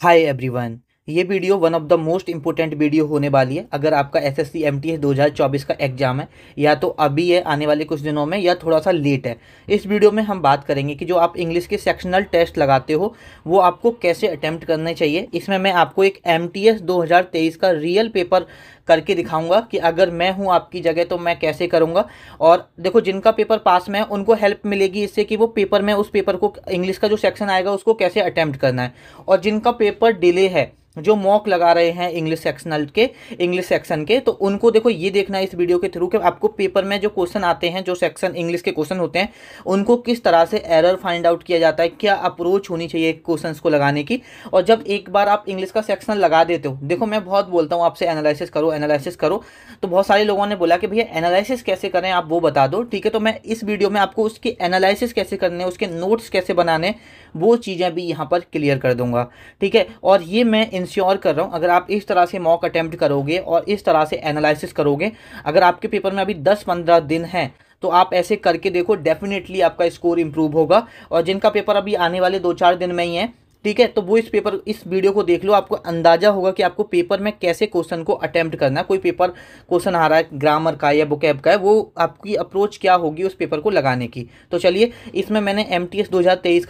Hi everyone, ये वीडियो one of the most important video होने वाली है अगर आपका S S C M T S दो हज़ार चौबीस का एग्जाम है या तो अभी है आने वाले कुछ दिनों में या थोड़ा सा लेट है इस वीडियो में हम बात करेंगे कि जो आप इंग्लिश के सेक्शनल टेस्ट लगाते हो वो आपको कैसे अटैम्प्ट करने चाहिए इसमें मैं आपको एक एम टी एस दो हज़ार तेईस का रियल पेपर करके दिखाऊंगा कि अगर मैं हूँ आपकी जगह तो मैं कैसे करूँगा और देखो जिनका पेपर पास में है उनको हेल्प मिलेगी इससे कि वो पेपर में उस पेपर को इंग्लिश का जो सेक्शन आएगा उसको कैसे अटैम्प्ट करना है और जिनका पेपर डिले है जो मॉक लगा रहे हैं इंग्लिश सेक्शनल के इंग्लिश सेक्शन के तो उनको देखो ये देखना है इस वीडियो के थ्रू कि आपको पेपर में जो क्वेश्चन आते हैं जो सेक्शन इंग्लिश के क्वेश्चन होते हैं उनको किस तरह से एरर फाइंड आउट किया जाता है क्या अप्रोच होनी चाहिए क्वेश्चन को लगाने की और जब एक बार आप इंग्लिश का सेक्शन लगा देते हो देखो मैं बहुत बोलता हूँ आपसे एनालिसिस करो एनालिसिस करो तो बहुत सारे लोगों ने बोला कि भैया एनालिसिस कैसे करें आप वो बता दो ठीक है तो मैं इस वीडियो में आपको उसकी एनालिसिस कैसे करने उसके नोट्स कैसे बनाने वो चीज़ें भी यहाँ पर क्लियर कर दूंगा ठीक है और ये मैं इंश्योर कर रहा हूँ अगर आप इस तरह से मॉक अटैम्प्ट करोगे और इस तरह से एनालिसिस करोगे अगर आपके पेपर में अभी दस पंद्रह दिन हैं तो आप ऐसे करके देखो डेफिनेटली आपका स्कोर इंप्रूव होगा और जिनका पेपर अभी आने वाले दो चार दिन में ही है ठीक है तो वो इस पेपर इस वीडियो को देख लो आपको अंदाजा होगा कि आपको पेपर में कैसे क्वेश्चन को अटैम्प्ट करना कोई पेपर क्वेश्चन आ रहा है ग्रामर का या बुकैब का है वो आपकी अप्रोच क्या होगी उस पेपर को लगाने की तो चलिए इसमें मैंने एम टी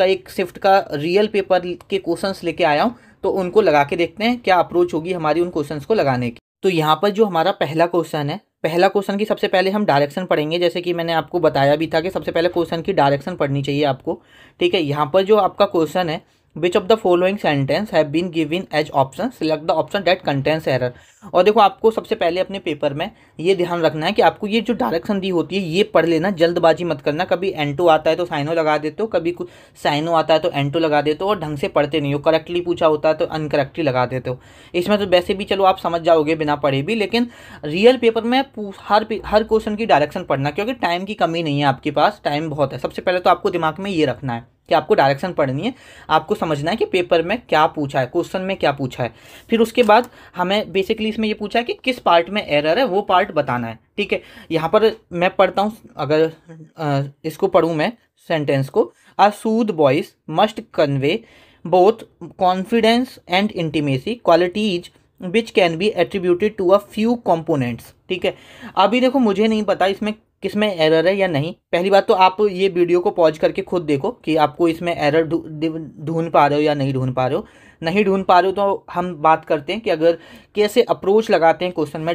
का एक शिफ्ट का रियल पेपर के क्वेश्चन लेके आया हूँ तो उनको लगा के देखते हैं क्या अप्रोच होगी हमारी उन क्वेश्चन को लगाने की तो यहाँ पर जो हमारा पहला क्वेश्चन है पहला क्वेश्चन की सबसे पहले हम डायरेक्शन पढ़ेंगे जैसे कि मैंने आपको बताया भी था कि सबसे पहले क्वेश्चन की डायरेक्शन पढ़नी चाहिए आपको ठीक है यहाँ पर जो आपका क्वेश्चन है which of the following sentence have been given as option select the option that contains error और देखो आपको सबसे पहले अपने पेपर में ये ध्यान रखना है कि आपको ये जो डायरेक्शन दी होती है ये पढ़ लेना जल्दबाजी मत करना कभी एंटो आता है तो साइनो लगा देते हो कभी कुछ साइनो आता है तो एंटो लगा देते हो और ढंग से पढ़ते नहीं हो करेक्टली पूछा होता है तो अनकरेक्टली लगा देते हो इसमें तो वैसे भी चलो आप समझ जाओगे बिना पढ़े भी लेकिन रियल पेपर में हर हर क्वेश्चन की डायरेक्शन पढ़ना क्योंकि टाइम की कमी नहीं है आपके पास टाइम बहुत है सबसे पहले तो आपको दिमाग में ये रखना है कि आपको डायरेक्शन पढ़नी है आपको समझना है कि पेपर में क्या पूछा है क्वेश्चन में क्या पूछा है फिर उसके बाद हमें बेसिकली इसमें ये पूछा है कि किस पार्ट में एरर है वो पार्ट बताना है ठीक है यहाँ पर मैं पढ़ता हूँ अगर इसको पढ़ूँ मैं सेंटेंस को a suave voice must convey both confidence and intimacy qualities which can be attributed to a few components ठीक है अभी देखो मुझे नहीं पता इसमें किस में एरर है या नहीं पहली बात तो आप ये वीडियो को पॉज करके खुद देखो कि आपको इसमें एरर ढूंढ पा रहे हो या नहीं ढूंढ पा रहे हो नहीं ढूंढ पा रहे हो तो हम बात करते हैं कि अगर कैसे अप्रोच लगाते हैं क्वेश्चन में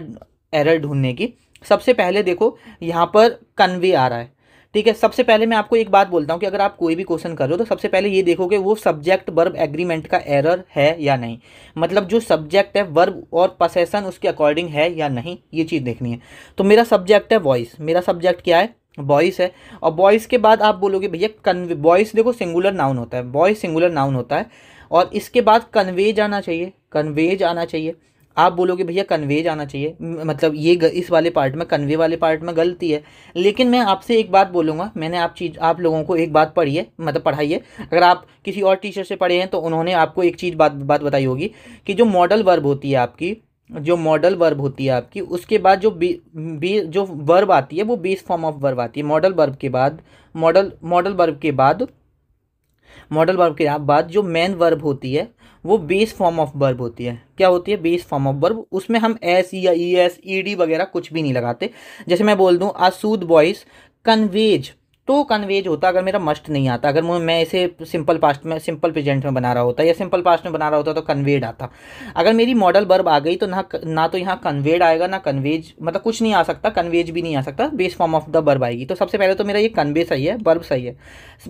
एरर ढूंढने की सबसे पहले देखो यहाँ पर कन्वे आ रहा है ठीक है सबसे पहले मैं आपको एक बात बोलता हूँ कि अगर आप कोई भी क्वेश्चन कर रहे हो तो सबसे पहले ये देखोगे वो सब्जेक्ट वर्ब एग्रीमेंट का एरर है या नहीं मतलब जो सब्जेक्ट है वर्ब और पसेसन उसके अकॉर्डिंग है या नहीं ये चीज़ देखनी है तो मेरा सब्जेक्ट है वॉइस मेरा सब्जेक्ट क्या है बॉयस है और बॉयस के बाद आप बोलोगे भैया कन्वे बॉयस देखो सिंगुलर नाउन होता है बॉयस सिंगुलर नाउन होता है और इसके बाद कन्वेज आना चाहिए कन्वेज आना चाहिए आप बोलोगे भैया कन्वे जाना चाहिए मतलब ये इस वाले पार्ट में कन्वे वाले पार्ट में गलती है लेकिन मैं आपसे एक बात बोलूँगा मैंने आप चीज़ आप लोगों को एक बात पढ़ी है मतलब पढ़ाई है अगर आप किसी और टीचर से पढ़े हैं तो उन्होंने आपको एक चीज़ बात बात बताई होगी कि जो मॉडल वर्ब होती है आपकी जो मॉडल वर्ब होती है आपकी उसके बाद जो बी, जो वर्ब आती है वो बेस फॉर्म ऑफ वर्ब आती है मॉडल वर्ब के बाद मॉडल मॉडल वर्ब के बाद मॉडल वर्ब के बाद जो मेन वर्ब होती है वो बेस फॉर्म ऑफ बर्ब होती है क्या होती है बेस फॉर्म ऑफ बर्ब उसमें हम एस या ई एस ई डी वगैरह कुछ भी नहीं लगाते जैसे मैं बोल दूँ आसूद बॉयज़ कन्वेज तो कन्वेज होता अगर मेरा मस्ट नहीं आता अगर मैं इसे सिंपल पास्ट में सिंपल प्रेजेंट में बना रहा होता या सिंपल पास्ट में बना रहा होता तो कन्वेड आता अगर मेरी मॉडल बर्ब आ गई तो ना ना तो यहाँ कन्वेड आएगा ना कन्वेज मतलब कुछ नहीं आ सकता कन्वेज भी नहीं आ सकता base form of the verb आएगी तो सबसे पहले तो मेरा ये कन्वे सही है बर्ब सही है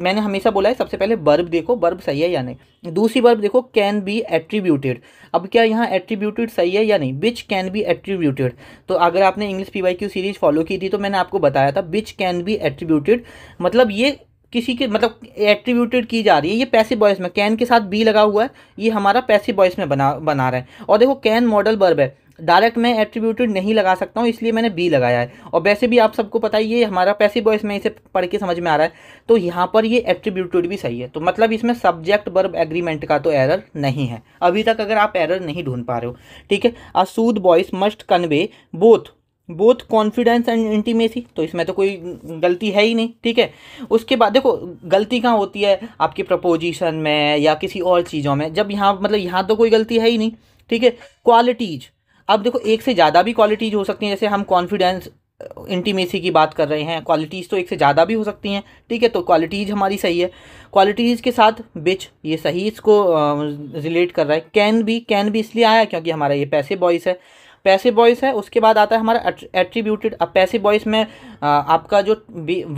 मैंने हमेशा बोला है सबसे पहले बर्ब देखो बर्ब सही है या नहीं दूसरी बर्ब देखो कैन बी एट्रीब्यूटेड अब क्या यहाँ एट्रीब्यूटेड सही है या नहीं बिच कैन बी एट्रीब्यूटेड तो अगर आपने इंग्लिश पी सीरीज फॉलो की थी तो मैंने आपको बताया था बिच कैन बी एट्रीब्यूटेड मतलब ये किसी के मतलब एट्रीब्यूटेड की जा रही है ये पैसिव बॉयस में कैन के साथ बी लगा हुआ है ये हमारा पैसिव बॉयस में बना बना रहा है और देखो कैन मॉडल बर्ब है डायरेक्ट मैं एट्रीब्यूटेड नहीं लगा सकता हूँ इसलिए मैंने बी लगाया है और वैसे भी आप सबको पता है ये हमारा पैसिव बॉयस में इसे पढ़ के समझ में आ रहा है तो यहाँ पर ये एट्रीब्यूटेड भी सही है तो मतलब इसमें सब्जेक्ट बर्ब एग्रीमेंट का तो एरर नहीं है अभी तक अगर आप एरर नहीं ढूंढ पा रहे हो ठीक है a suave voice must convey both both confidence and intimacy तो इसमें तो कोई गलती है ही नहीं ठीक है उसके बाद देखो गलती कहाँ होती है आपके प्रपोजिशन में या किसी और चीज़ों में जब यहाँ मतलब यहाँ तो कोई गलती है ही नहीं ठीक है क्वालिटीज अब देखो एक से ज़्यादा भी क्वालिटीज हो सकती हैं जैसे हम कॉन्फिडेंस इंटीमेसी की बात कर रहे हैं क्वालिटीज़ तो एक से ज़्यादा भी हो सकती हैं ठीक है तो क्वालिटीज़ हमारी सही है क्वालिटीज़ के साथ बिच ये सही इसको रिलेट कर रहा है कैन भी कैन भी इसलिए आया क्योंकि हमारा ये पैसे बॉयस है पैसिव वॉइस है उसके बाद आता है हमारा एट्रीब्यूटेड अब पैसिव वॉइस में आपका जो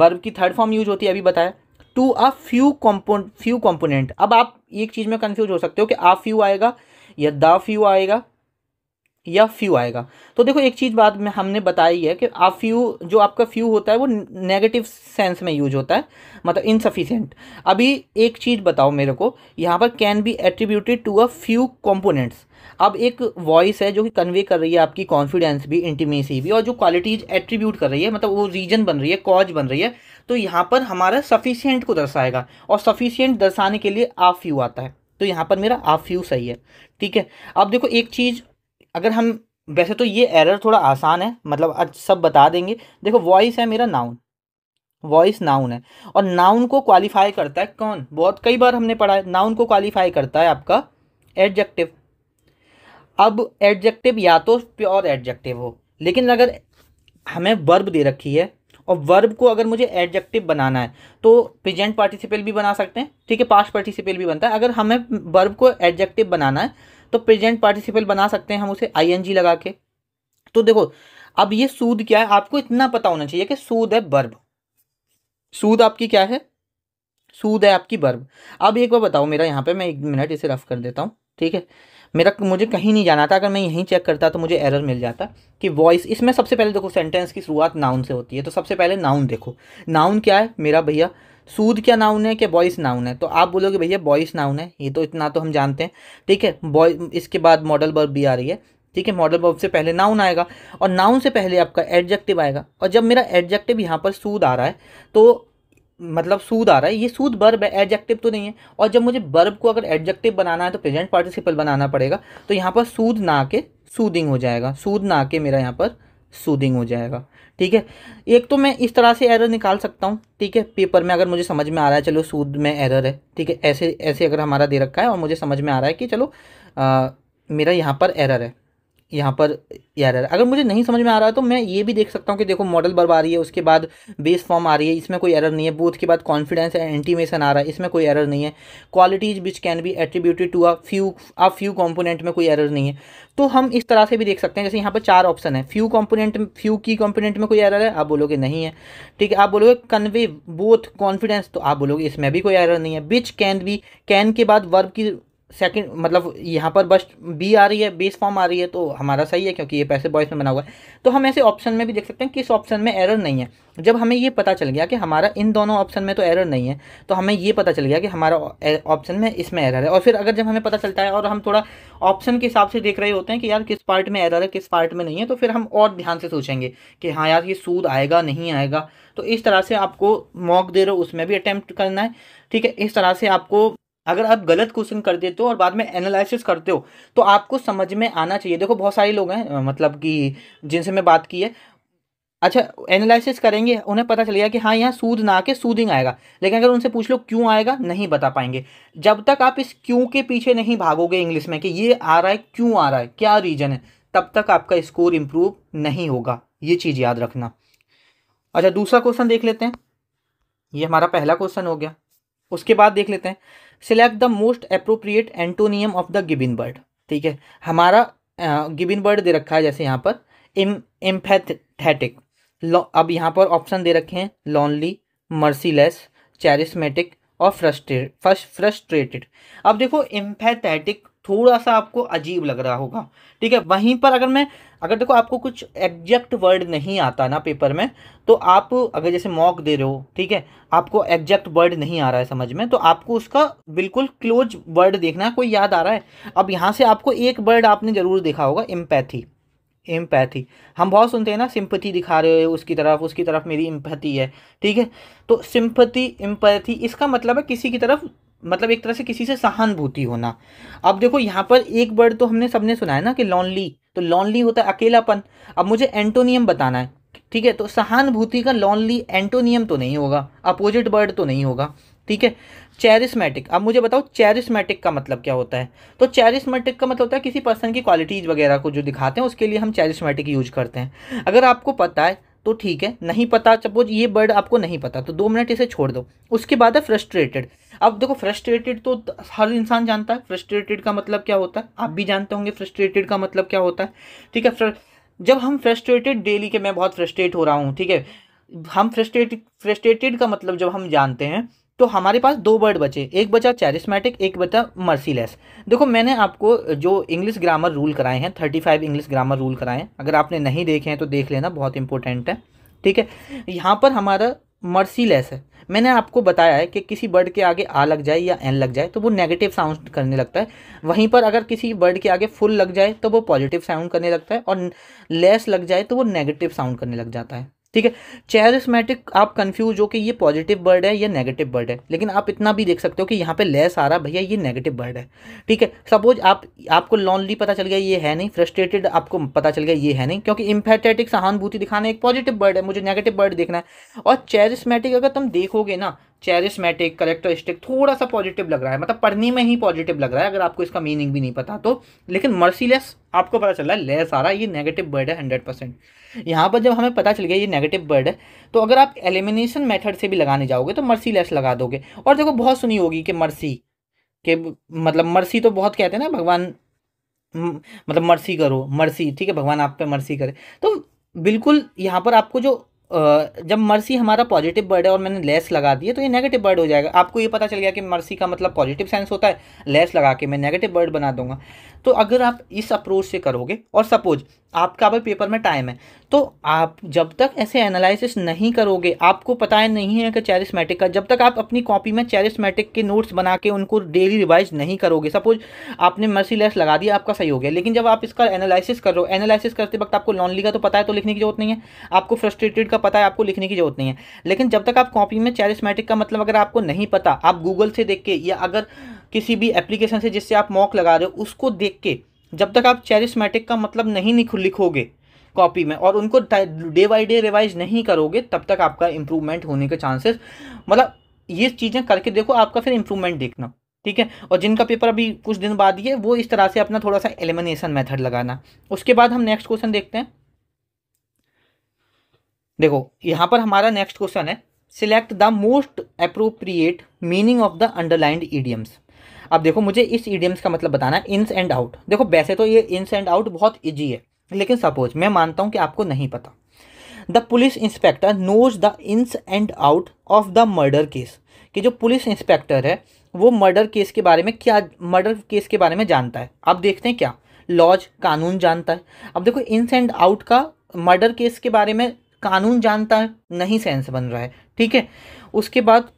वर्ब की थर्ड फॉर्म यूज होती है अभी बताया to a few component few component अब आप एक चीज़ में कन्फ्यूज हो सकते हो कि आ फ्यू आएगा या द फ्यू आएगा या फ्यू आएगा तो देखो एक चीज़ बात में हमने बताई है कि आ फ्यू जो आपका फ्यू होता है वो नेगेटिव सेंस में यूज होता है मतलब इनसफिशेंट अभी एक चीज़ बताओ मेरे को यहाँ पर can be attributed to a few components अब एक वॉइस है जो कि कन्वे कर रही है आपकी कॉन्फिडेंस भी इंटीमेसी भी और जो क्वालिटीज एट्रीब्यूट कर रही है मतलब वो रीजन बन रही है कॉज बन रही है तो यहाँ पर हमारा सफिशियंट को दर्शाएगा और सफिशियंट दर्शाने के लिए आफ यू आता है तो यहाँ पर मेरा आफ यू सही है ठीक है अब देखो एक चीज़ अगर हम वैसे तो ये एरर थोड़ा आसान है मतलब आज सब बता देंगे देखो वॉइस है मेरा नाउन वॉइस नाउन है और नाउन को क्वालिफाई करता है कौन बहुत कई बार हमने पढ़ा है नाउन को क्वालिफाई करता है आपका एडजेक्टिव अब एडजेक्टिव या तो प्योर एडजेक्टिव हो लेकिन अगर हमें वर्ब दे रखी है और वर्ब को अगर मुझे एडजेक्टिव बनाना है तो प्रेजेंट पार्टिसिपल भी बना सकते हैं ठीक है पास्ट पार्टिसिपल भी बनता है अगर हमें वर्ब को एडजेक्टिव बनाना है तो प्रेजेंट पार्टिसिपल बना सकते हैं हम उसे आईएनजी लगा के तो देखो अब ये सूद क्या है आपको इतना पता होना चाहिए कि सूद है वर्ब सूद आपकी क्या है सूद है आपकी वर्ब अब एक बार बताओ मेरा यहाँ पे मैं एक मिनट इसे रफ कर देता हूँ ठीक है मेरा मुझे कहीं नहीं जाना था अगर मैं यहीं चेक करता तो मुझे एरर मिल जाता कि वॉइस इसमें सबसे पहले देखो सेंटेंस की शुरुआत नाउन से होती है तो सबसे पहले नाउन देखो नाउन क्या है मेरा भैया सूद क्या नाउन है क्या बॉयस नाउन है तो आप बोलोगे भैया बॉयस नाउन है ये तो इतना तो हम जानते हैं ठीक है बॉय इसके बाद मॉडल बर्ब भी आ रही है ठीक है मॉडल बर्ब से पहले नाउन आएगा और नाउन से पहले आपका एडजेक्टिव आएगा और जब मेरा एडजेक्टिव यहाँ पर सूद आ रहा है तो मतलब सूद आ रहा है ये सूद बर्ब है एडजेक्टिव तो नहीं है और जब मुझे बर्ब को अगर एडजेक्टिव बनाना है तो प्रेजेंट पार्टिसिपल बनाना पड़ेगा तो यहाँ पर सूद ना के सूदिंग हो जाएगा सूद ना के मेरा यहाँ पर सूदिंग हो जाएगा ठीक है एक तो मैं इस तरह से एरर निकाल सकता हूँ ठीक है पेपर में अगर मुझे समझ में आ रहा है चलो सूद में एरर है ठीक है ऐसे ऐसे अगर हमारा दे रखा है और मुझे समझ में आ रहा है कि चलो आ, मेरा यहाँ पर एरर है यहाँ पर यार अगर मुझे नहीं समझ में आ रहा है तो मैं ये भी देख सकता हूँ कि देखो मॉडल बर्ब आ रही है उसके बाद बेस फॉर्म आ रही है इसमें कोई एरर नहीं है बूथ के बाद कॉन्फिडेंस है एंटीमेशन आ रहा है इसमें कोई एरर नहीं है qualities which can be attributed to a few a few component में कोई एरर नहीं है तो हम इस तरह से भी देख सकते हैं जैसे यहाँ पर चार ऑप्शन है फ्यू कॉम्पोनेंट फ्यू की कॉम्पोनेंट में कोई एरर है आप बोलोगे नहीं है ठीक है आप बोलोगे कन्वे बोथ कॉन्फिडेंस तो आप बोलोगे इसमें भी कोई एरर नहीं है बिच कैन भी कैन के बाद वर्ब की सेकंड मतलब यहाँ पर बस बी आ रही है बेस फॉर्म आ रही है तो हमारा सही है क्योंकि ये पैसे बॉयस में बना हुआ है तो हम ऐसे ऑप्शन में भी देख सकते हैं किस ऑप्शन में एरर नहीं है जब हमें ये पता चल गया कि हमारा इन दोनों ऑप्शन में तो एरर नहीं है तो हमें ये पता चल गया कि हमारा ऑप्शन में इसमें एरर है और फिर अगर जब हमें पता चलता है और हम थोड़ा ऑप्शन के हिसाब से देख रहे होते हैं कि यार किस पार्ट में एरर है किस पार्ट में नहीं है तो फिर हम और ध्यान से सोचेंगे कि हाँ यार ये सूद आएगा नहीं आएगा तो इस तरह से आपको मॉक दे रहे हो उसमें भी अटैम्प्ट करना है ठीक है इस तरह से आपको अगर आप गलत क्वेश्चन कर देते हो और बाद में एनालिसिस करते हो तो आपको समझ में आना चाहिए देखो बहुत सारे लोग हैं मतलब कि जिनसे मैं बात की है अच्छा एनालिसिस करेंगे उन्हें पता चलेगा कि हाँ यहाँ सूद ना के सूदिंग आएगा लेकिन अगर उनसे पूछ लो क्यों आएगा नहीं बता पाएंगे जब तक आप इस क्यों के पीछे नहीं भागोगे इंग्लिश में कि ये आ रहा है क्यों आ रहा है क्या रीज़न है तब तक आपका स्कोर इम्प्रूव नहीं होगा ये चीज़ याद रखना अच्छा दूसरा क्वेश्चन देख लेते हैं ये हमारा पहला क्वेश्चन हो गया उसके बाद देख लेते हैं select the most appropriate antonym of the given word ठीक है हमारा गिबिन बर्ड दे रखा है जैसे यहाँ पर इम एम्फेथेटिक अब यहाँ पर ऑप्शन दे रखे हैं लॉनली मर्सीलेस चैरिस्मेटिक और फ्रस्ट्रेट फ्रस्ट्रेटेड अब देखो एम्फेथेटिक थोड़ा सा आपको अजीब लग रहा होगा ठीक है वहीं पर अगर मैं अगर देखो आपको कुछ एग्जैक्ट वर्ड नहीं आता ना पेपर में तो आप अगर जैसे मॉक दे रहे हो ठीक है आपको एग्जैक्ट वर्ड नहीं आ रहा है समझ में तो आपको उसका बिल्कुल क्लोज वर्ड देखना कोई याद आ रहा है अब यहाँ से आपको एक वर्ड आपने ज़रूर देखा होगा एम्पैथी एम्पैथी हम बहुत सुनते हैं ना सिंपथी दिखा रहे हो उसकी तरफ उसकी तरफ मेरी एम्पैथी है ठीक है तो सिंपथी एम्पैथी इसका मतलब है किसी की तरफ मतलब एक तरह से किसी से सहानुभूति होना अब देखो यहाँ पर एक वर्ड तो हमने सबने सुना है ना कि लॉनली तो लॉनली होता है अकेलापन अब मुझे एंटोनियम बताना है ठीक है तो सहानुभूति का लॉनली एंटोनियम तो नहीं होगा अपोजिट वर्ड तो नहीं होगा ठीक है चेरिस्मेटिक अब मुझे बताओ चैरिस्मेटिक का मतलब क्या होता है तो चैरिस्मेटिक का मतलब होता है किसी पर्सन की क्वालिटीज़ वगैरह को जो दिखाते हैं उसके लिए हम चेरिस्मेटिक यूज करते हैं अगर आपको पता है तो ठीक है नहीं पता सपोज ये वर्ड आपको नहीं पता तो दो मिनट इसे छोड़ दो उसके बाद है फ्रस्ट्रेटेड अब देखो फ्रस्ट्रेटेड तो हर इंसान जानता है फ्रस्ट्रेटेड का मतलब क्या होता है आप भी जानते होंगे फ्रस्ट्रेटेड का मतलब क्या होता है ठीक है जब हम फ्रस्ट्रेटेड डेली के मैं बहुत फ्रस्ट्रेट हो रहा हूँ ठीक है हम फ्रस्ट्रेट फ्रस्ट्रेटेड का मतलब जब हम जानते हैं तो हमारे पास दो वर्ड बचे एक बचा चैरिस्मेटिक एक बचा मर्सीलेस देखो मैंने आपको जो इंग्लिश ग्रामर रूल कराए हैं thirty five English grammar rule कराए हैं अगर आपने नहीं देखे हैं तो देख लेना बहुत इंपॉर्टेंट है ठीक है यहाँ पर हमारा मर्सीलेस है मैंने आपको बताया है कि किसी वर्ड के आगे आ लग जाए या एन लग जाए तो वो नेगेटिव साउंड करने लगता है वहीं पर अगर किसी वर्ड के आगे फुल लग जाए तो वो पॉजिटिव साउंड करने लगता है और लेस लग जाए तो वो नेगेटिव साउंड करने लग जाता है ठीक है चेरिस्मेटिक आप कंफ्यूज हो कि ये पॉजिटिव वर्ड है या नेगेटिव वर्ड है लेकिन आप इतना भी देख सकते हो कि यहाँ पे लेस आ रहा भैया ये नेगेटिव वर्ड है ठीक है सपोज आप आपको लॉन्ली पता चल गया ये है नहीं फ्रस्ट्रेटेड आपको पता चल गया ये है नहीं क्योंकि इम्फेटेटिक सहानुभूति दिखाना एक पॉजिटिव वर्ड है मुझे नेगेटिव वर्ड देखना है और चेरिस्मेटिक अगर तुम देखोगे ना चेरिस्मेटिक करेक्टरिस्टिक थोड़ा सा पॉजिटिव लग रहा है मतलब पढ़ने में ही पॉजिटिव लग रहा है अगर आपको इसका मीनिंग भी नहीं पता तो लेकिन मर्सीलेस आपको पता चल रहा है लेस आ रहा है ये नेगेटिव वर्ड है हंड्रेड परसेंट यहाँ पर जब हमें पता चल गया ये नेगेटिव वर्ड है तो अगर आप एलिमिनेशन मेथड से भी लगाने जाओगे तो मर्सी लेस लगा दोगे और देखो बहुत सुनी होगी कि मर्सी के मतलब मर्सी तो बहुत कहते हैं ना भगवान मतलब मर्सी करो मर्सी ठीक है भगवान आप पे मर्सी करे तो बिल्कुल यहाँ पर आपको जो जब मर्सी हमारा पॉजिटिव वर्ड है और मैंने लेस लगा दिए तो ये नेगेटिव वर्ड हो जाएगा आपको ये पता चल गया कि मर्सी का मतलब पॉजिटिव सेंस होता है लेस लगा के मैं नेगेटिव वर्ड बना दूंगा तो अगर आप इस अप्रोच से करोगे और सपोज आपका भाई पेपर में टाइम है तो आप जब तक ऐसे एनालिसिस नहीं करोगे आपको पता है नहीं है कि चैरिसमेटिक का जब तक आप अपनी कॉपी में चैरिसमेटिक के नोट्स बना के उनको डेली रिवाइज नहीं करोगे सपोज आपने मर्सीलेस लगा दिया आपका सही हो गया लेकिन जब आप इसका एनालिसिस करो एनालिसिस करते वक्त आपको लॉन्ली का तो पता है तो लिखने की जरूरत नहीं है आपको फ्रस्ट्रेटेड का पता है आपको लिखने की जरूरत नहीं है लेकिन जब तक आप कॉपी में चैरिसमेटिक का मतलब अगर आपको नहीं पता आप गूगल से देख के या अगर किसी भी एप्लीकेशन से जिससे आप मॉक लगा रहे हो उसको देख के जब तक आप चेरिसमेटिक का मतलब नहीं लिखोगे कॉपी में और उनको डे बाई डे रिवाइज नहीं करोगे तब तक आपका इंप्रूवमेंट होने के चांसेस मतलब ये चीज़ें करके देखो आपका फिर इंप्रूवमेंट देखना ठीक है और जिनका पेपर अभी कुछ दिन बाद ही है वो इस तरह से अपना थोड़ा सा एलिमिनेशन मेथड लगाना उसके बाद हम नेक्स्ट क्वेश्चन देखते हैं देखो यहाँ पर हमारा नेक्स्ट क्वेश्चन है select the most appropriate meaning of the underlined idioms अब देखो मुझे इस ईडियम्स का मतलब बताना है इंस एंड आउट देखो वैसे तो ये इंस एंड आउट बहुत ईजी है लेकिन सपोज मैं मानता हूँ कि आपको नहीं पता the police inspector knows the ins and out of the murder case कि जो पुलिस इंस्पेक्टर है वो मर्डर केस के बारे में क्या मर्डर केस के बारे में जानता है अब देखते हैं क्या लॉज कानून जानता है अब देखो इंस एंड आउट का मर्डर केस के बारे में कानून जानता है नहीं सेंस बन रहा है ठीक है उसके बाद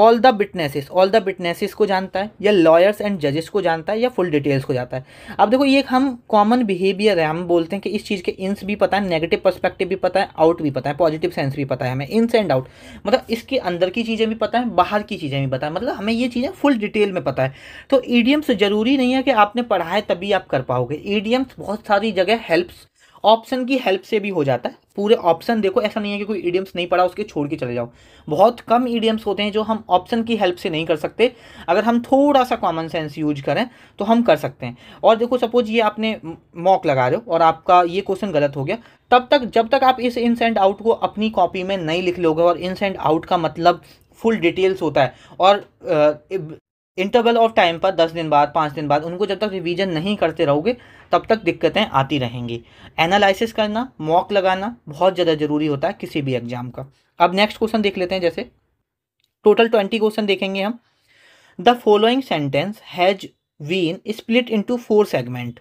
all the witnesses all the witnesses को जानता है या लॉयर्स एंड जजेस को जानता है या फुल डिटेल्स को जानता है अब देखो ये हम कॉमन बिहेवियर है हम बोलते हैं कि इस चीज़ के इंस भी पता है नेगेटिव पर्सपेक्टिव भी पता है आउट भी पता है पॉजिटिव सेंस भी पता है हमें इंस एंड आउट मतलब इसके अंदर की चीज़ें भी पता है बाहर की चीज़ें भी पता है मतलब हमें ये चीज़ें फुल डिटेल में पता है तो ईडियम्स ज़रूरी नहीं है कि आपने पढ़ा है तभी आप कर पाओगे ईडियम्स बहुत सारी जगह हेल्प्स ऑप्शन की हेल्प से भी हो जाता है पूरे ऑप्शन देखो ऐसा नहीं है कि कोई ईडियम्स नहीं पढ़ा उसके छोड़ के चले जाओ बहुत कम ईडियम्स होते हैं जो हम ऑप्शन की हेल्प से नहीं कर सकते अगर हम थोड़ा सा कॉमन सेंस यूज करें तो हम कर सकते हैं और देखो सपोज ये आपने मॉक लगा रहे हो और आपका ये क्वेश्चन गलत हो गया तब तक जब तक आप इस इन सेंड आउट को अपनी कॉपी में नहीं लिख लोगे और इन सेंड आउट का मतलब फुल डिटेल्स होता है और इंटरवल ऑफ टाइम पर दस दिन बाद पाँच दिन बाद उनको जब तक रिवीजन नहीं करते रहोगे तब तक दिक्कतें आती रहेंगी एनालिसिस करना मॉक लगाना बहुत ज़्यादा ज़रूरी होता है किसी भी एग्जाम का अब नेक्स्ट क्वेश्चन देख लेते हैं जैसे टोटल ट्वेंटी क्वेश्चन देखेंगे हम the following sentence has been split into four segment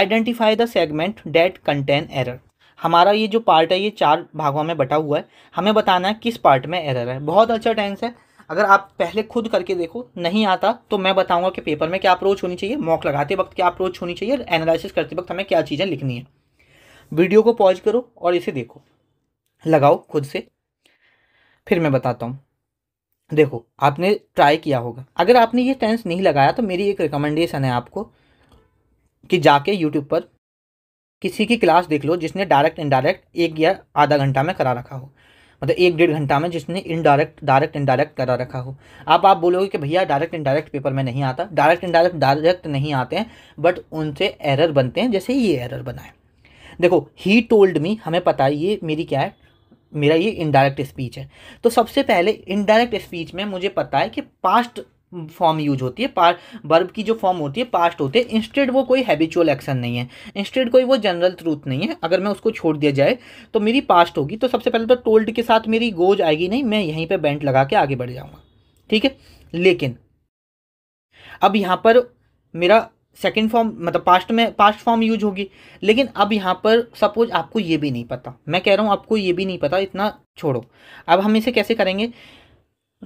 identify the segment that contain error हमारा ये जो पार्ट है ये चार भागों में बटा हुआ है हमें बताना है किस पार्ट में एरर है बहुत अच्छा टेंस है अगर आप पहले खुद करके देखो नहीं आता तो मैं बताऊंगा कि पेपर में क्या अप्रोच होनी चाहिए मॉक लगाते वक्त क्या अप्रोच होनी चाहिए और एनालिसिस करते वक्त हमें क्या चीज़ें लिखनी है वीडियो को पॉज करो और इसे देखो लगाओ खुद से फिर मैं बताता हूँ देखो आपने ट्राई किया होगा अगर आपने ये टेंस नहीं लगाया तो मेरी एक रिकमेंडेशन है आपको कि जाके यूट्यूब पर किसी की क्लास देख लो जिसने डायरेक्ट इनडायरेक्ट एक या आधा घंटा में करा रखा हो मतलब एक डेढ़ घंटा में जिसने इनडायरेक्ट डायरेक्ट इनडायरेक्ट करा रखा हो अब आप बोलोगे कि भैया डायरेक्ट इनडायरेक्ट पेपर में नहीं आता डायरेक्ट इनडायरेक्ट डायरेक्ट नहीं आते हैं बट उनसे एरर बनते हैं जैसे ये एरर बनाए देखो ही टोल्ड मी हमें पता है ये मेरी क्या है मेरा ये इनडायरेक्ट स्पीच है तो सबसे पहले इनडायरेक्ट स्पीच में मुझे पता है कि पास्ट फॉर्म यूज होती है पार वर्ब की जो फॉर्म होती है पास्ट होते हैं इंस्टेड वो कोई हैबिचुअल एक्शन नहीं है इंस्टेड कोई वो जनरल ट्रूथ नहीं है अगर मैं उसको छोड़ दिया जाए तो मेरी पास्ट होगी तो सबसे पहले तो टोल्ड के साथ मेरी गोज आएगी नहीं मैं यहीं पर बेंट लगा के आगे बढ़ जाऊँगा ठीक है लेकिन अब यहाँ पर मेरा सेकेंड फॉर्म मतलब पास्ट में पास्ट फॉर्म यूज होगी लेकिन अब यहाँ पर सपोज आपको ये भी नहीं पता मैं कह रहा हूँ आपको ये भी नहीं पता इतना छोड़ो अब हम इसे कैसे करेंगे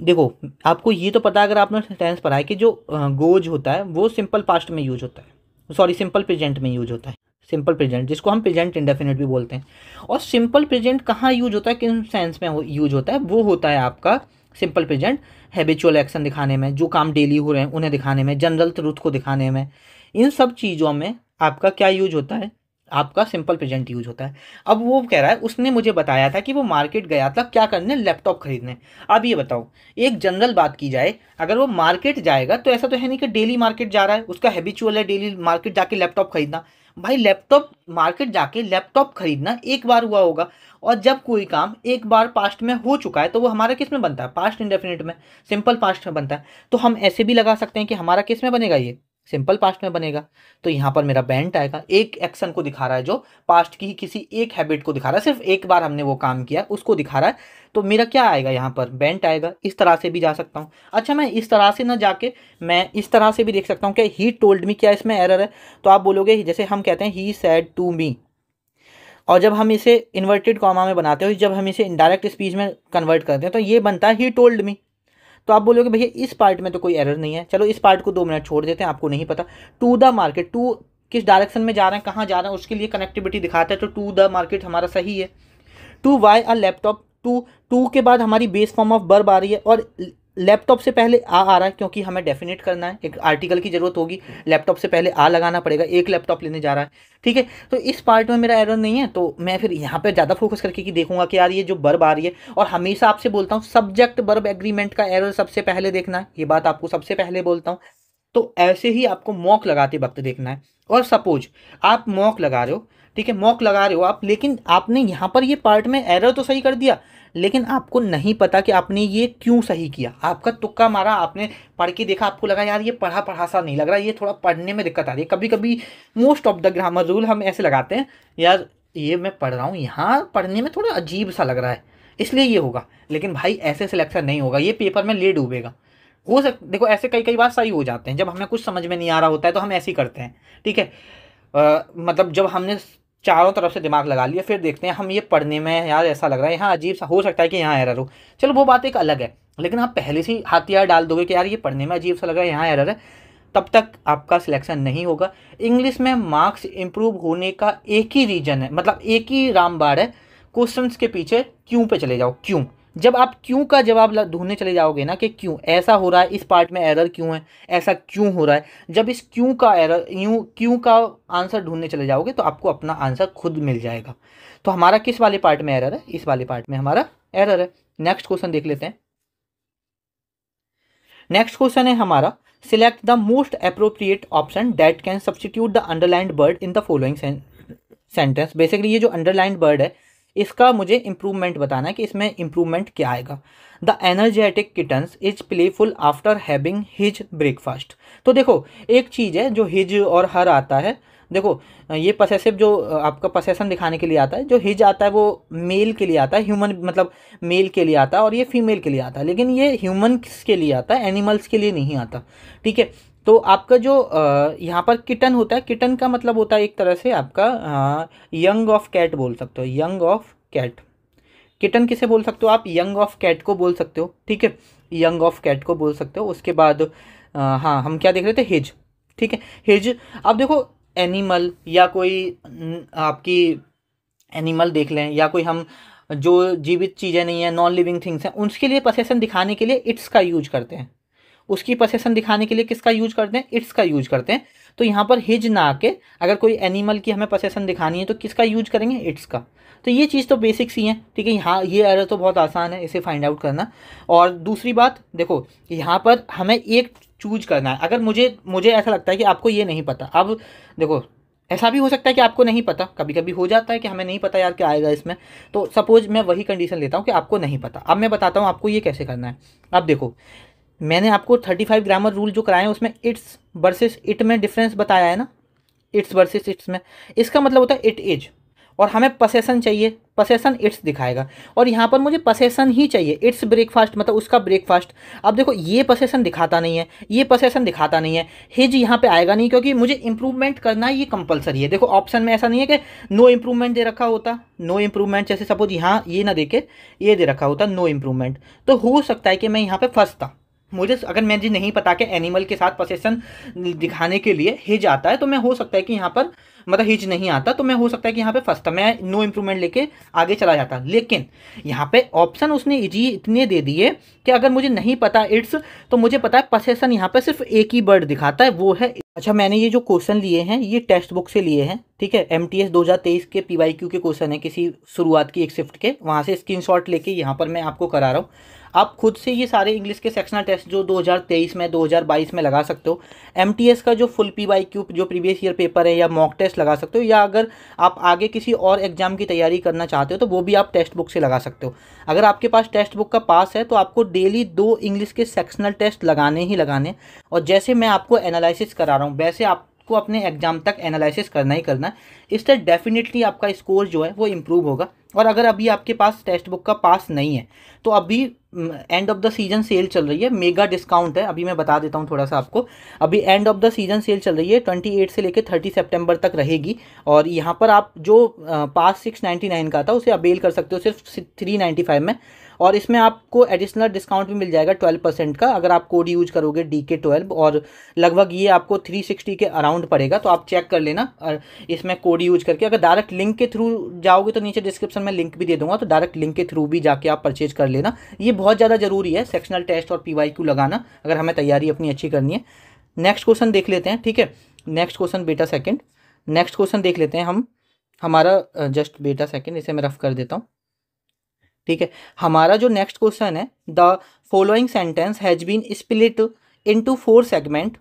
देखो आपको ये तो पता है अगर आपने टेंस पढ़ा है कि जो गोज होता है वो सिंपल पास्ट में यूज होता है सॉरी सिंपल प्रेजेंट में यूज होता है सिंपल प्रेजेंट जिसको हम प्रेजेंट इंडेफिनेट भी बोलते हैं और सिंपल प्रेजेंट कहाँ यूज होता है किन सेंस में यूज होता है वो होता है आपका सिंपल प्रेजेंट हैबिचुअल एक्शन दिखाने में जो काम डेली हो रहे हैं उन्हें दिखाने में जनरल ट्रुथ को दिखाने में इन सब चीज़ों में आपका क्या यूज होता है आपका सिंपल प्रेजेंट यूज होता है अब वो कह रहा है उसने मुझे बताया था कि वो मार्केट गया था क्या करने लैपटॉप खरीदने अब ये बताओ एक जनरल बात की जाए अगर वो मार्केट जाएगा तो ऐसा तो है नहीं कि डेली मार्केट जा रहा है उसका हैबिचुअल है डेली मार्केट जाके लैपटॉप खरीदना भाई लैपटॉप मार्केट जाके लैपटॉप खरीदना एक बार हुआ होगा और जब कोई काम एक बार पास्ट में हो चुका है तो वो हमारा किस में बनता है पास्ट इंडेफिनिट में सिंपल पास्ट में बनता है तो हम ऐसे भी लगा सकते हैं कि हमारा किस में बनेगा ये सिंपल पास्ट में बनेगा तो यहाँ पर मेरा बैंट आएगा एक एक्शन को दिखा रहा है जो पास्ट की किसी एक हैबिट को दिखा रहा है सिर्फ एक बार हमने वो काम किया उसको दिखा रहा है तो मेरा क्या आएगा यहाँ पर बैंट आएगा इस तरह से भी जा सकता हूँ अच्छा मैं इस तरह से ना जाके मैं इस तरह से भी देख सकता हूँ क्या ही टोल्ड मी क्या इसमें एरर है तो आप बोलोगे जैसे हम कहते हैं ही सैड टू मी और जब हम इसे इन्वर्टेड कॉमा में बनाते हो जब हम इसे इनडायरेक्ट स्पीच में कन्वर्ट करते हैं तो ये बनता है ही टोल्ड मी तो आप बोलोगे भैया इस पार्ट में तो कोई एरर नहीं है चलो इस पार्ट को दो मिनट छोड़ देते हैं आपको नहीं पता टू द मार्केट टू किस डायरेक्शन में जा रहे हैं कहाँ जा रहे हैं उसके लिए कनेक्टिविटी दिखाता है तो टू द मार्केट हमारा सही है to buy a laptop to to के बाद हमारी बेस फॉर्म ऑफ बर्ब आ रही है और लैपटॉप से पहले आ आ रहा है क्योंकि हमें डेफिनेट करना है एक आर्टिकल की ज़रूरत होगी लैपटॉप से पहले आ लगाना पड़ेगा एक लैपटॉप लेने जा रहा है ठीक है तो इस पार्ट में मेरा एरर नहीं है तो मैं फिर यहाँ पे ज़्यादा फोकस करके कि देखूंगा कि यार ये जो बर्ब आ रही है और हमेशा आपसे बोलता हूँ सब्जेक्ट बर्ब एग्रीमेंट का एरर सबसे पहले देखना है ये बात आपको सबसे पहले बोलता हूँ तो ऐसे ही आपको मॉक लगाते वक्त देखना है और सपोज आप मॉक लगा रहे हो ठीक है मॉक लगा रहे हो आप लेकिन आपने यहाँ पर ये पार्ट में एरर तो सही कर दिया लेकिन आपको नहीं पता कि आपने ये क्यों सही किया आपका तुक्का मारा आपने पढ़ के देखा आपको लगा यार ये पढ़ा पढ़ा सा नहीं लग रहा ये थोड़ा पढ़ने में दिक्कत आ रही है कभी कभी most of the grammar rule हम ऐसे लगाते हैं यार ये मैं पढ़ रहा हूँ यहाँ पढ़ने में थोड़ा अजीब सा लग रहा है इसलिए ये होगा लेकिन भाई ऐसे सिलेक्शन नहीं होगा ये पेपर में ले डूबेगा हो सक देखो ऐसे कई कई बार सही हो जाते हैं जब हमें कुछ समझ में नहीं आ रहा होता है तो हम ऐसे ही करते हैं ठीक है आ, मतलब जब हमने चारों तरफ से दिमाग लगा लिया फिर देखते हैं हम ये पढ़ने में यार ऐसा लग रहा है यहाँ अजीब सा हो सकता है कि यहाँ एरर हो चलो वो बात एक अलग है लेकिन आप पहले से ही हथियार डाल दोगे कि यार ये पढ़ने में अजीब सा लग रहा है यहाँ एरर है तब तक आपका सिलेक्शन नहीं होगा इंग्लिश में मार्क्स इंप्रूव होने का एक ही रीजन है मतलब एक ही रामबाड़ है क्वेश्चन के पीछे क्यों पे चले जाओ क्यों जब आप क्यों का जवाब ढूंढने चले जाओगे ना कि क्यों ऐसा हो रहा है इस पार्ट में एरर क्यों है ऐसा क्यों हो रहा है जब इस क्यों का एरर यूँ क्यों का आंसर ढूंढने चले जाओगे तो आपको अपना आंसर खुद मिल जाएगा तो हमारा किस वाले पार्ट में एरर है इस वाले पार्ट में हमारा एरर है नेक्स्ट क्वेश्चन देख लेते हैं नेक्स्ट क्वेश्चन है हमारा select the most appropriate option that can substitute the underlined word in the following sentence basically ये जो अंडरलाइंड बर्ड है इसका मुझे इम्प्रूवमेंट बताना है कि इसमें इम्प्रूवमेंट क्या आएगा the energetic kittens is playful after having his breakfast तो देखो एक चीज़ है जो हिज और हर आता है देखो ये पसेसिव जो आपका पसेसन दिखाने के लिए आता है जो हिज आता है वो मेल के लिए आता है ह्यूमन मतलब मेल के लिए आता है और ये फीमेल के लिए आता है लेकिन ये ह्यूमन के लिए आता है एनिमल्स के लिए नहीं आता ठीक है तो आपका जो यहाँ पर किटन होता है किटन का मतलब होता है एक तरह से आपका यंग ऑफ कैट बोल सकते हो यंग ऑफ कैट किटन किसे बोल सकते हो आप यंग ऑफ कैट को बोल सकते हो ठीक है यंग ऑफ कैट को बोल सकते हो उसके बाद हाँ हम क्या देख रहे थे हिज ठीक है हिज आप देखो एनिमल या कोई आपकी एनिमल देख लें या कोई हम जो जीवित चीज़ें नहीं है नॉन लिविंग थिंग्स हैं उनके लिए पसेसन दिखाने के लिए इट्स का यूज करते हैं उसकी पसेसन दिखाने के लिए किसका यूज करते हैं इट्स का यूज करते हैं तो यहाँ पर हिज ना आके अगर कोई एनिमल की हमें पसेसन दिखानी है तो किसका यूज करेंगे इट्स का तो ये चीज़ तो बेसिक्स ही है ठीक है यहाँ ये एरर तो बहुत आसान है इसे फाइंड आउट करना और दूसरी बात देखो यहाँ पर हमें एक चूज करना है अगर मुझे मुझे ऐसा लगता है कि आपको ये नहीं पता अब देखो ऐसा भी हो सकता है कि आपको नहीं पता कभी कभी हो जाता है कि हमें नहीं पता यार क्या आएगा इसमें तो सपोज मैं वही कंडीशन लेता हूँ कि आपको नहीं पता अब मैं बताता हूँ आपको ये कैसे करना है अब देखो मैंने आपको थर्टी फाइव ग्रामर रूल जो कराए हैं उसमें इट्स वर्सेस इट में डिफरेंस बताया है ना इट्स वर्सेस इट्स में इसका मतलब होता है इट इज और हमें पसेसन चाहिए पसेसन इट्स दिखाएगा और यहाँ पर मुझे पसेसन ही चाहिए इट्स ब्रेकफास्ट मतलब उसका ब्रेकफास्ट अब देखो ये पसेसन दिखाता नहीं है ये पसेसन दिखाता नहीं है हिज यहाँ पे आएगा नहीं क्योंकि मुझे इंप्रूवमेंट करना ये कंपलसरी है देखो ऑप्शन में ऐसा नहीं है कि नो इम्प्रूवमेंट दे रखा होता नो इम्प्रूवमेंट जैसे सपोज यहाँ ये ना देखे ये दे रखा होता नो इम्प्रूवमेंट तो हो सकता है कि मैं यहाँ पर फंसता मुझे अगर मैं जी नहीं पता कि एनिमल के साथ प्रोसेसन दिखाने के लिए हिज आता है तो मैं हो सकता है कि यहाँ पर मतलब हिच नहीं आता तो मैं हो सकता है कि यहाँ पे फंसता मैं नो इम्प्रूवमेंट लेके आगे चला जाता लेकिन यहाँ पे ऑप्शन उसने इजी इतने दे दिए कि अगर मुझे नहीं पता इट्स तो मुझे पता है पसेसन यहाँ पे सिर्फ एक ही बर्ड दिखाता है वो है अच्छा मैंने ये जो क्वेश्चन लिए हैं ये टेक्स्ट बुक से लिए हैं ठीक है एम टी एस दो हज़ार तेईस के पी वाई क्यू के क्वेश्चन है किसी शुरुआत की एक शिफ्ट के वहाँ से स्क्रीन शॉट लेके यहाँ पर मैं आपको करा रहा हूँ आप खुद से ये सारे इंग्लिश के सेक्शनल टेस्ट जो 2023 में 2022 में लगा सकते हो एम का जो फुल पी वाई क्यू जो प्रीवियस ईयर पेपर है या मॉक टेस्ट टेस्ट लगा सकते हो या अगर आप आगे किसी और एग्ज़ाम की तैयारी करना चाहते हो तो वो भी आप टेक्स्ट बुक से लगा सकते हो अगर आपके पास टेक्स्ट बुक का पास है तो आपको डेली दो इंग्लिश के सेक्शनल टेस्ट लगाने ही लगाने और जैसे मैं आपको एनालिसिस करा रहा हूँ वैसे आप आपको अपने एग्जाम तक एनालिसिस करना ही करना इससे डेफिनेटली आपका स्कोर जो है वो इम्प्रूव होगा और अगर अभी आपके पास टेक्स्ट बुक का पास नहीं है तो अभी end of the season sale चल रही है मेगा डिस्काउंट है अभी मैं बता देता हूँ थोड़ा सा आपको अभी end of the season sale चल रही है ट्वेंटी एट से लेकर थर्टी सितंबर तक रहेगी और यहाँ पर आप जो पास सिक्स नाइन्टी नाइन का था उसे अवेल कर सकते हो सिर्फ थ्री नाइन्टी फाइव में और इसमें आपको एडिशनल डिस्काउंट भी मिल जाएगा ट्वेल्व परसेंट का अगर आप कोड यूज करोगे डी के ट्वेल्व और लगभग ये आपको थ्री सिक्सटी के अराउंड पड़ेगा तो आप चेक कर लेना और इसमें कोड यूज करके अगर डायरेक्ट लिंक के थ्रू जाओगे तो नीचे डिस्क्रिप्शन में लिंक भी दे दूंगा तो डायरेक्ट लिंक के थ्रू भी जाके आप परचेज कर लेना ये बहुत ज़्यादा ज़रूरी है सेक्शनल टेस्ट और पी लगाना अगर हमें तैयारी अपनी अच्छी करनी है नेक्स्ट क्वेश्चन देख लेते हैं ठीक है नेक्स्ट क्वेश्चन बेटा सेकेंड नेक्स्ट क्वेश्चन देख लेते हैं हम हमारा जस्ट बेटा सेकेंड इसे मैं रफ कर देता हूँ ठीक है हमारा जो नेक्स्ट क्वेश्चन है the following sentence has been split into four segment